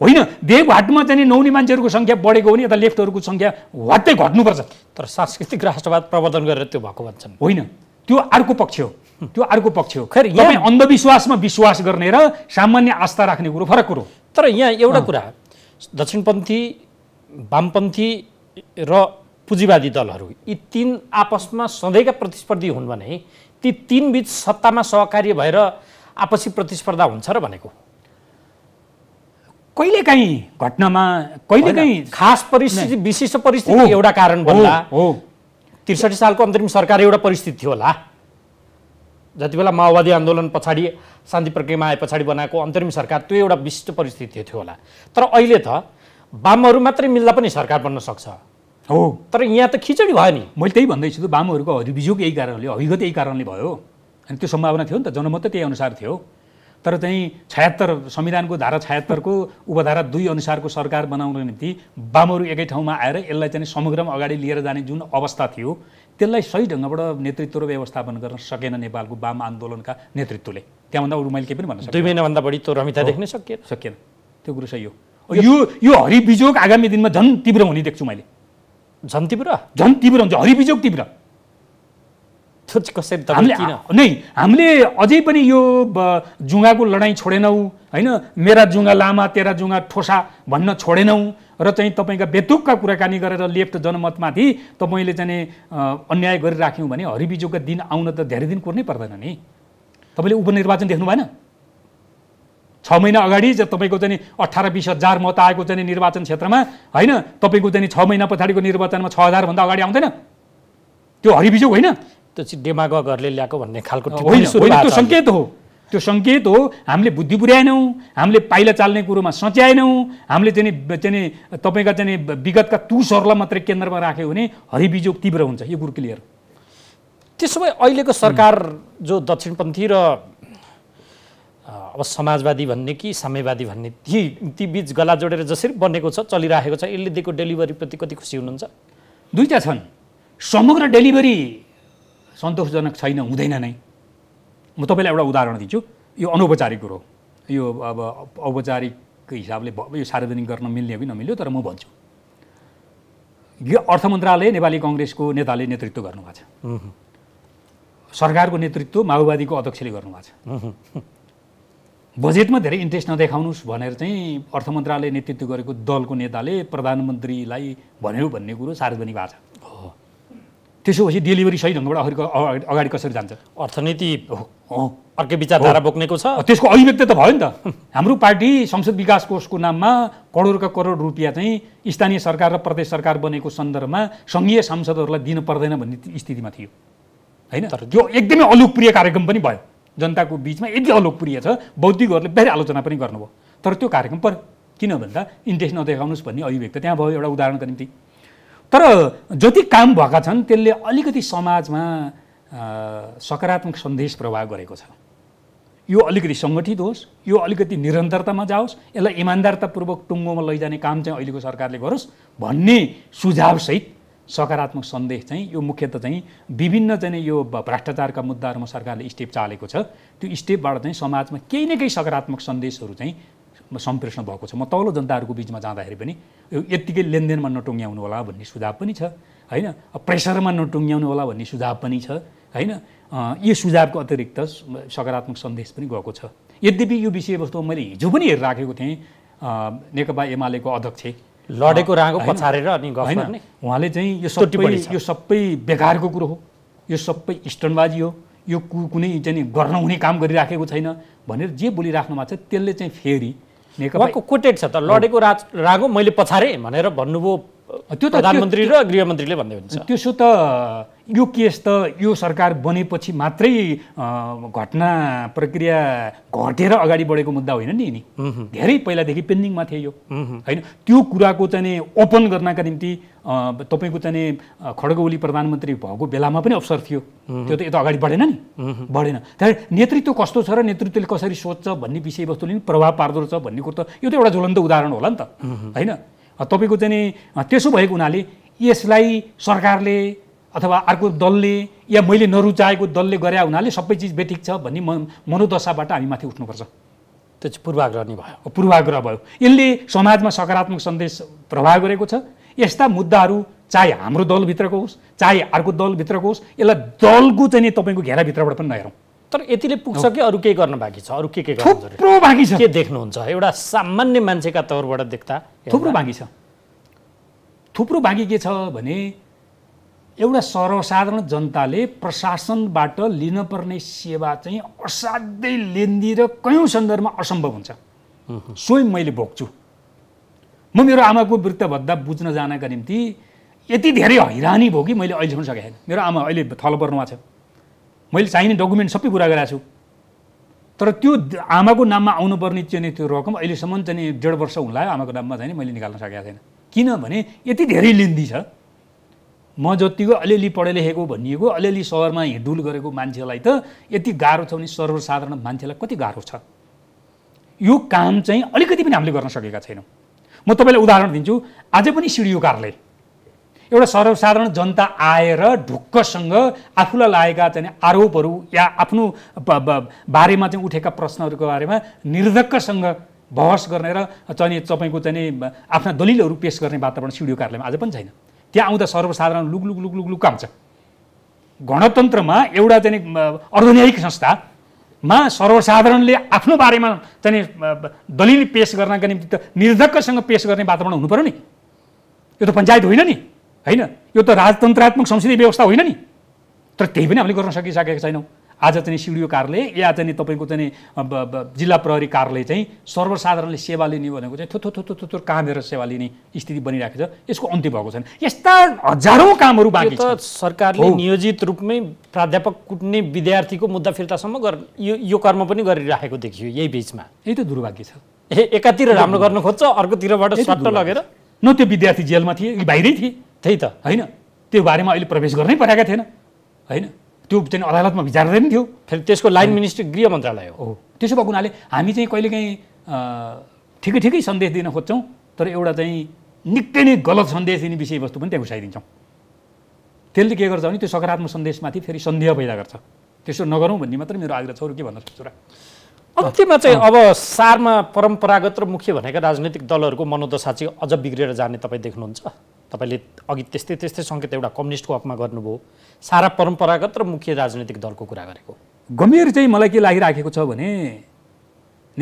होइन देवघाटमा चाहिँ नौनी मान्छेहरूको सङ्ख्या बढेको हो भने यता लेफ्टहरूको सङ्ख्या वात्तै घट्नुपर्छ तर सांस्कृतिक राष्ट्रवाद प्रवर्धन गरेर त्यो भएको भन्छन् होइन त्यो अर्को पक्ष हो त्यो अर्को पक्ष हो खै यहाँ अन्धविश्वासमा विश्वास गर्ने र सामान्य आस्था राख्ने कुरो फरक कुरो तर यहाँ एउटा कुरा दक्षिणपन्थी वामपन्थी र पुँजीवादी दलहरू यी तिन आपसमा सधैँका प्रतिस्पर्धी हुन् भने ती तिनबिच सत्तामा सहकार्य भएर आपसी प्रतिस्पर्धा हुन्छ र भनेको कहिलेकाहीँ घटनामा कहिलेकाहीँ खास परिस्थिति विशिष्ट परिस्थिति एउटा कारण भन्दा हो त्रिसठी सालको अन्तरिम सरकार एउटा परिस्थिति थियो होला जति बेला माओवादी आन्दोलन पछाडि शान्ति प्रक्रियामा आए पछाडि बनाएको अन्तरिम सरकार त्यो एउटा विशिष्ट परिस्थिति थियो होला तर अहिले त वामहरू मात्रै मिल्दा पनि सरकार बन्न सक्छ हो तर यहाँ त खिचडी भयो नि मैले त्यही भन्दैछु त वामहरूको हरिबिजोग यही कारणले अभिगत यही कारणले भयो अनि त्यो सम्भावना थियो नि त जनमत त्यही अनुसार थियो तर चाहिँ छयत्तर संविधानको धारा छयत्तरको उपधारा दुई अनुसारको सरकार बनाउनको निम्ति वामहरू एकै ठाउँमा आएर यसलाई चाहिँ समग्रमा अगाडि लिएर जाने जुन अवस्था थियो त्यसलाई सही ढङ्गबाट नेतृत्व र व्यवस्थापन गर्न सकेन नेपालको वाम आन्दोलनका नेतृत्वले त्यहाँभन्दा अरू मैले केही पनि भन्न सक्छु दुई महिनाभन्दा बढी त्यो रमिता देख्न सकिएन सकिएन त्यो कुरो सही हो यो यो हरिबिजोग आगामी दिनमा झन् तीव्र हुने देख्छु मैले झन् तिब्र झन् तिब्र हुन्छ हरिबिजोग तिब्र हामीले नै हामीले अझै पनि यो जुङ्गाको लडाइँ छोडेनौँ होइन मेरा जुङ्गा लामा तेरा जुङ्गा ठोसा भन्न छोडेनौँ र चाहिँ तपाईँका बेतुकका कुराकानी गरेर लेफ्ट जनमतमाथि तपाईँले चाहिँ अन्याय गरिराख्यौँ भने हरिबिजोगका दिन आउन त धेरै दिन कुर्नै पर्दैन नि तपाईँले उपनिर्वाचन देख्नु भएन छ महिना अगाडि तपाईँको चाहिँ अठार बिस हजार मत आएको चाहिँ निर्वाचन क्षेत्रमा होइन तपाईँको चाहिँ छ महिना पछाडिको निर्वाचनमा छ हजारभन्दा अगाडि आउँदैन त्यो हरिबिजोग होइन त्यो चाहिँ डेमागहरूले ल्याएको भन्ने खालको होइन त्यो सङ्केत हो त्यो सङ्केत हो हामीले बुद्धि पुर्याएनौँ हामीले पाइला चाल्ने कुरोमा सच्याएनौँ हामीले चाहिँ चाहिँ तपाईँका चाहिँ विगतका तुसहरूलाई मात्रै केन्द्रमा राख्यो भने हरिबिजोग तीव्र हुन्छ यो कुरो क्लियर त्यसो भए अहिलेको सरकार जो दक्षिणपन्थी र अब समाजवादी भन्ने कि साम्यवादी भन्ने ती ती बिच गला जोडेर जसरी बनेको छ चलिरहेको छ यसले दिएको डेलिभरीप्रति कति खुसी हुनुहुन्छ दुईवटा छन् समग्र डेलिभरी सन्तोषजनक छैन हुँदैन नै म तपाईँलाई एउटा उदाहरण दिन्छु यो अनौपचारिक कुरो यो अब औपचारिक हिसाबले यो सार्वजनिक गर्न मिल्ने कि नमिल्यो तर म भन्छु यो अर्थ मन्त्रालय नेपाली कङ्ग्रेसको नेताले नेतृत्व गर्नुभएको छ सरकारको नेतृत्व माओवादीको अध्यक्षले गर्नुभएको छ बजेटमा धेरै इन्ट्रेस्ट नदेखाउनुहोस् भनेर चाहिँ अर्थ मन्त्रालय नेतृत्व गरेको दलको नेताले प्रधानमन्त्रीलाई भन्यो भन्ने कुरो सार्वजनिक भएको छ हो त्यसो भएपछि डेलिभरी सही ढङ्गबाट अगाडि अगाडि कसरी जान्छ अर्थनीति अर्कै विचारधारा बोक्नेको छ त्यसको अभिव्यक्ति त भयो नि त हाम्रो पार्टी संसद विकास कोषको नाममा करोडका करोड रुपियाँ चाहिँ स्थानीय सरकार र प्रदेश सरकार बनेको सन्दर्भमा सङ्घीय सांसदहरूलाई दिनु पर्दैन भन्ने स्थितिमा थियो होइन तर त्यो एकदमै अलोकप्रिय कार्यक्रम पनि भयो जनताको बिचमा यति अलोकप्रिय छ बौद्धिकहरूले बेरै आलोचना पनि गर्नुभयो तर त्यो कार्यक्रम पर किन भन्दा इन्ट्रेस्ट नदेखाउनुहोस् भन्ने अभिव्यक्त त्यहाँ भयो एउटा उदाहरणको निम्ति तर जति काम भएका छन् त्यसले अलिकति समाजमा सकारात्मक सन्देश प्रभाव गरेको छ यो अलिकति सङ्गठित होस् यो अलिकति निरन्तरतामा जाओस् यसलाई इमान्दारतापूर्वक टुङ्गोमा लैजाने काम चाहिँ अहिलेको सरकारले गरोस् भन्ने सुझावसहित सकारात्मक सन्देश चाहिँ यो मुख्यत चाहिँ विभिन्न चाहिँ यो भ्रष्टाचारका मुद्दाहरूमा सरकारले स्टेप चालेको छ त्यो स्टेपबाट चाहिँ समाजमा केही न केही सकारात्मक सन्देशहरू चाहिँ सम्प्रेषण भएको छ म तौलो जनताहरूको बिचमा जाँदाखेरि पनि यो यत्तिकै लेनदेनमा नटुङ्ग्याउनु होला भन्ने सुझाव पनि छ होइन प्रेसरमा नटुङ्ग्याउनु होला भन्ने सुझाव पनि छ होइन यो सुझावको अतिरिक्त सकारात्मक सन्देश पनि गएको छ यद्यपि यो विषयवस्तु मैले हिजो पनि हेरिराखेको थिएँ नेकपा एमालेको अध्यक्ष लडेको राँगो पछारेर अनि होइन उहाँले चाहिँ यो सबै यो सबै बेकारको कुरो हो यो सबै स्टनबाजी हो यो कु कुनै चाहिँ गर्न हुने काम गरिराखेको छैन भनेर जे बोलिराख्नुमा छ त्यसले चाहिँ फेरि नेकपाको कोटेड छ त लडेको राज रागो मैले पछारे भनेर भन्नुभयो त्यो त प्रधानमन्त्री र गृहमन्त्रीले भन्दै हुन्छ त्यसो त यो केस त यो सरकार बनेपछि मात्रै घटना प्रक्रिया घटेर अगाडि बढेको मुद्दा होइन नि नि धेरै पहिलादेखि पेन्डिङमा थियो यो होइन त्यो कुराको चाहिँ ओपन गर्नका निम्ति तपाईँको चाहिँ खड्गौली प्रधानमन्त्री भएको बेलामा पनि अवसर थियो त्यो त यता अगाडि बढेन नि बढेन त्यहाँ नेतृत्व कस्तो छ र नेतृत्वले कसरी सोध्छ भन्ने विषयवस्तुले पनि प्रभाव पार्दो रहेछ भन्ने कुरो त यो त एउटा ज्वलन्त उदाहरण होला नि त होइन तपाईँको चाहिँ त्यसो भएको हुनाले यसलाई सरकारले अथवा अर्को दलले या मैले नरुचाएको दलले गरे हुनाले सबै चिज बेठिक छ भन्ने मनोदशाबाट हामी माथि उठ्नुपर्छ त्यो चाहिँ पूर्वाग्रह नै भयो पूर्वाग्रह भयो यसले समाजमा सकारात्मक सन्देश प्रभाव गरेको छ यस्ता मुद्दाहरू चाहे हाम्रो दलभित्रको होस् चाहे अर्को दलभित्रको होस् यसलाई दलको चाहिँ तपाईँको घेराभित्रबाट पनि नहेरौँ तर यतिले पुग्छ कि अरू केही गर्न बाँकी छ अरू के के थुप्रो बाँकी छ के देख्नुहुन्छ एउटा सामान्य मान्छेका तौरबाट देख्दा थुप्रो बाँकी छ थुप्रो बाँकी के छ भने एउटा सर्वसाधारण जनताले प्रशासनबाट लिन पर्ने सेवा चाहिँ असाध्यै लेन्दी र कयौँ सन्दर्भमा असम्भव हुन्छ स्वयं मैले भोग्छु म मेरो आमाको वृत्त भत्ता बुझ्न जानका निम्ति यति धेरै हैरानी भयो कि मैले अहिलेसम्म सकेको छैन मेरो आमा अहिले थल पर्नुमा छ मैले चाहिने डकुमेन्ट सबै पुरा गराएको छु तर त्यो आमाको नाममा आउनुपर्ने चाहिँ त्यो रकम अहिलेसम्म चाहिँ डेढ वर्ष हुँला आमाको नाममा चाहिँ मैले निकाल्न सकेको छैन किनभने यति धेरै लिन्दी छ म जतिको अलिअलि पढे लेखेको भनिएको अलिअलि सहरमा हिँडुल गरेको मान्छेलाई त यति गाह्रो छ भने सर्वसाधारण मान्छेलाई कति गाह्रो छ यो काम चाहिँ अलिकति पनि हामीले गर्न सकेका छैनौँ म तपाईँलाई उदाहरण दिन्छु आज पनि सिडिओ कार्यालय एउटा सर्वसाधारण जनता आएर ढुक्कसँग आफूलाई लागेका चाहिँ आरोपहरू या आफ्नो बारेमा चाहिँ उठेका प्रश्नहरूको बारेमा निर्धक्कसँग बहस गर्ने र चाहिँ तपाईँको चाहिँ आफ्ना दलिलहरू पेस गर्ने वातावरण सिडियो कार्यालयमा आज पनि छैन त्यहाँ आउँदा सर्वसाधारण लुक लुक लुक लुक लुक आउँछ गणतन्त्रमा एउटा चाहिँ अर्धन्यायिक संस्थामा सर्वसाधारणले आफ्नो बारेमा चाहिँ दलिल पेस गर्नका निम्ति त निर्धक्कसँग पेस गर्ने वातावरण हुनु नि यो त पञ्चायत होइन नि होइन यो त राजतन्त्रात्मक संसदीय व्यवस्था होइन नि तर त्यही पनि हामीले गर्न सकिसकेका छैनौँ आज चाहिँ सिडियो कार्यालय या चाहिँ तपाईँको चाहिँ जिल्ला प्रहरी कार्यालय चाहिँ सर्वसाधारणले सेवा लिने भनेको चाहिँ थोथो थोथो थोत्रो कामेर सेवा लिने स्थिति बनिरहेको छ यसको अन्त्य भएको छैन यस्ता हजारौँ कामहरू बाँकी छ सरकारले नियोजित रूपमै प्राध्यापक कुट्ने विद्यार्थीको मुद्दा फिर्तासम्म गर यो यो कर्म पनि गरिराखेको देखियो यही बिचमा यही त दुर्भाग्य छ एकातिर राम्रो गर्न खोज्छ अर्कोतिरबाट सट्ट लगेर न त्यो विद्यार्थी जेलमा थिए कि बाहिरै थिए त्यही त होइन त्यो बारेमा अहिले प्रवेश गर्नै परेका थिएन होइन त्यो चाहिँ अदालतमा विचार्दैन थियो फेरि त्यसको लाइन मिनिस्ट्री गृह मन्त्रालय हो त्यसो भएको हुनाले हामी चाहिँ कहिलेकाहीँ ठिकै ठिकै सन्देश दिन खोज्छौँ तर एउटा चाहिँ निकै नै गलत सन्देश दिने विषयवस्तु पनि त्यहाँ घुसाइदिन्छौँ त्यसले के गर्छ भने त्यो सकारात्मक सन्देशमाथि फेरि सन्देह पैदा गर्छ त्यसो नगरौँ भन्ने मात्रै मेरो आग्रह छ अरू के भन्न सक्छु र अन्त्यमा चाहिँ अब सारमा परम्परागत र मुख्य भनेका राजनैतिक दलहरूको मनोदशा चाहिँ अझ बिग्रिएर जाने तपाईँ देख्नुहुन्छ तपाईँले अघि त्यस्तै त्यस्तै सङ्केत एउटा कम्युनिस्टको हकमा गर्नुभयो सारा परम्परागत र मुख्य राजनैतिक दलको कुरा गरेको गम्भीर चाहिँ मलाई के लागिराखेको छ भने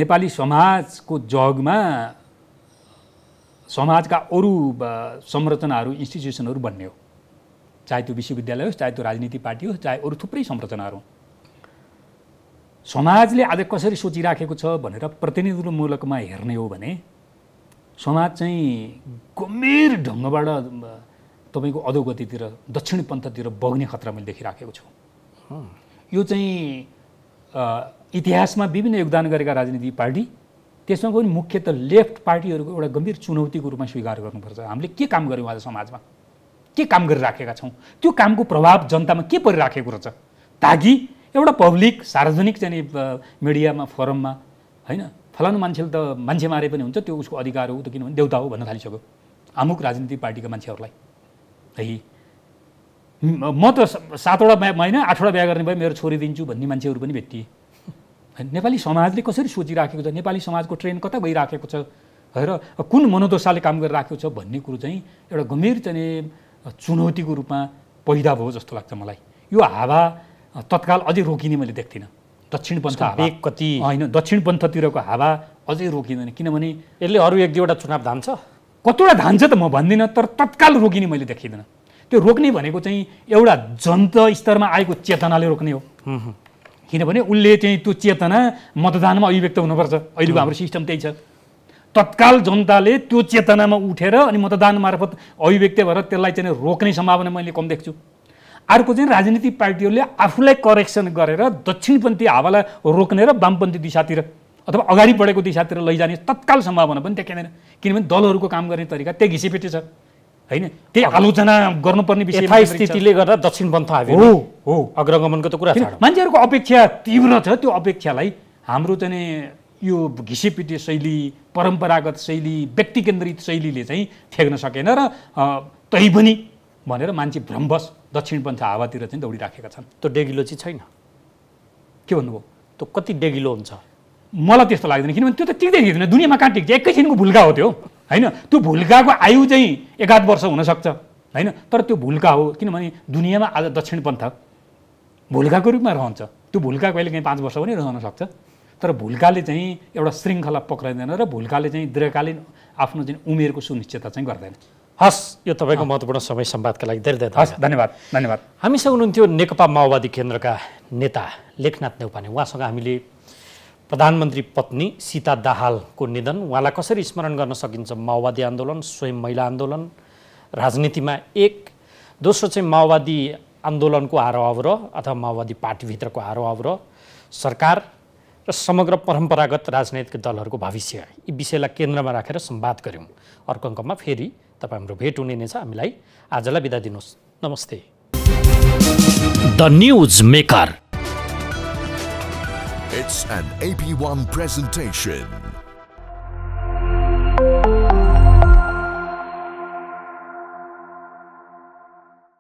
नेपाली समाजको जगमा समाजका अरू संरचनाहरू इन्स्टिट्युसनहरू बन्ने हो चाहे त्यो विश्वविद्यालय होस् चाहे त्यो राजनीति पार्टी होस् चाहे अरू थुप्रै संरचनाहरू समाजले आज कसरी सोचिराखेको छ भनेर प्रतिनिधिमूलकमा हेर्ने हो भने समाज चाहिँ गम्भीर ढङ्गबाट तपाईँको अधोगतितिर दक्षिण पन्थतिर बग्ने खतरा मैले देखिराखेको छु यो चाहिँ इतिहासमा विभिन्न योगदान गरेका राजनीतिक पार्टी त्यसमा पनि मुख्यत लेफ्ट पार्टीहरूको एउटा गम्भीर चुनौतीको रूपमा स्वीकार गर्नुपर्छ हामीले के काम गऱ्यौँ आज समाजमा के काम गरिराखेका छौँ त्यो कामको प्रभाव जनतामा के परिराखेको रहेछ ताकि एउटा पब्लिक सार्वजनिक चाहिँ मिडियामा फोरममा होइन फलानु मान्छेले त मान्छे मारे पनि हुन्छ त्यो उसको अधिकार हो त किनभने देउता हो भन्न थालिसक्यो अमुक राजनीतिक पार्टीका मान्छेहरूलाई है म त सातवटा बिहा होइन आठवटा बिहा गर्ने भए मेरो छोरी दिन्छु भन्ने मान्छेहरू पनि भेटिए नेपाली समाजले कसरी सोचिराखेको छ नेपाली समाजको ट्रेन कता गइराखेको छ र कुन मनोदशाले काम गरिराखेको छ भन्ने कुरो चाहिँ एउटा गम्भीर चाहिँ चुनौतीको रूपमा पैदा भयो जस्तो लाग्छ मलाई यो हावा तत्काल अझै रोकिने मैले देख्दिनँ दक्षिण पन्थ एक कति होइन दक्षिण पन्थतिरको हावा अझै रोकिँदैन किनभने यसले अरू एक दुईवटा चुनाव धान्छ कतिवटा धान्छ त म भन्दिनँ तर तत्काल रोकिने मैले देखिँदैन त्यो रोक्ने भनेको चाहिँ एउटा जन्त स्तरमा आएको चेतनाले रोक्ने हो किनभने उसले चाहिँ त्यो चेतना मतदानमा अभिव्यक्त हुनुपर्छ अहिलेको हाम्रो सिस्टम त्यही छ तत्काल जनताले त्यो चेतनामा उठेर अनि मतदान मार्फत अभिव्यक्त भएर त्यसलाई चाहिँ रोक्ने सम्भावना मैले कम देख्छु अर्को चाहिँ राजनीतिक पार्टीहरूले आफूलाई करेक्सन गरेर दक्षिणपन्थी हावालाई रोक्ने र वामपन्थी दिशातिर अथवा अगाडि बढेको दिशातिर लैजाने तत्काल सम्भावना पनि देखिँदैन किनभने दलहरूको काम गर्ने तरिका त्यही घिसेपेटी छ होइन त्यही आलोचना गर्नुपर्ने विषय स्थितिले गर्दा दक्षिणपन्थ हो हो अग्रगमनको त कुरा मान्छेहरूको अपेक्षा तीव्र छ त्यो अपेक्षालाई हाम्रो चाहिँ यो घिसेपिटे शैली परम्परागत शैली व्यक्ति केन्द्रित शैलीले चाहिँ फ्याँक्न सकेन र तै पनि भनेर मान्छे भ्रमवश दक्षिण दक्षिणपन्थ हावातिर चाहिँ दौडिराखेका छन् त्यो डेगिलो चाहिँ छैन के भन्नुभयो त्यो कति डेगिलो हुन्छ मलाई त्यस्तो लाग्दैन किनभने त्यो त टिक्दै टिक्दैन दुनियाँमा कहाँ टिक्छ एकैछिनको भुल्का हो त्यो होइन त्यो भुल्काको आयु चाहिँ एकाध वर्ष हुनसक्छ होइन तर त्यो भुल्का हो किनभने दुनियाँमा आज दक्षिण दक्षिणपन्थ भुल्काको रूपमा रहन्छ त्यो भुल्का कहिले काहीँ पाँच वर्ष पनि रहन सक्छ तर भुल्काले चाहिँ एउटा श्रृङ्खला पक्राइँदैन र भुल्काले चाहिँ दीर्घकालीन आफ्नो चाहिँ उमेरको सुनिश्चितता चाहिँ गर्दैन हस् यो तपाईँको महत्त्वपूर्ण समय सम्वादका लागि धेरै धेरै हस् धन्यवाद धन्यवाद हामीसँग हुनुहुन्थ्यो नेकपा माओवादी केन्द्रका नेता लेखनाथ नेउपाने उहाँसँग हामीले प्रधानमन्त्री पत्नी सीता दाहालको निधन उहाँलाई कसरी स्मरण गर्न सकिन्छ माओवादी आन्दोलन स्वयं महिला आन्दोलन राजनीतिमा एक दोस्रो चाहिँ माओवादी आन्दोलनको र अथवा माओवादी पार्टीभित्रको र सरकार र समग्र परम्परागत राजनैतिक दलहरूको भविष्य यी विषयलाई केन्द्रमा राखेर संवाद गऱ्यौँ अर्को अङ्कमा फेरि तपाईँ हाम्रो भेट हुने नै छ हामीलाई आजलाई बिदा दिनुहोस् नमस्ते द न्युज मेकर प्रेजेन्टेसन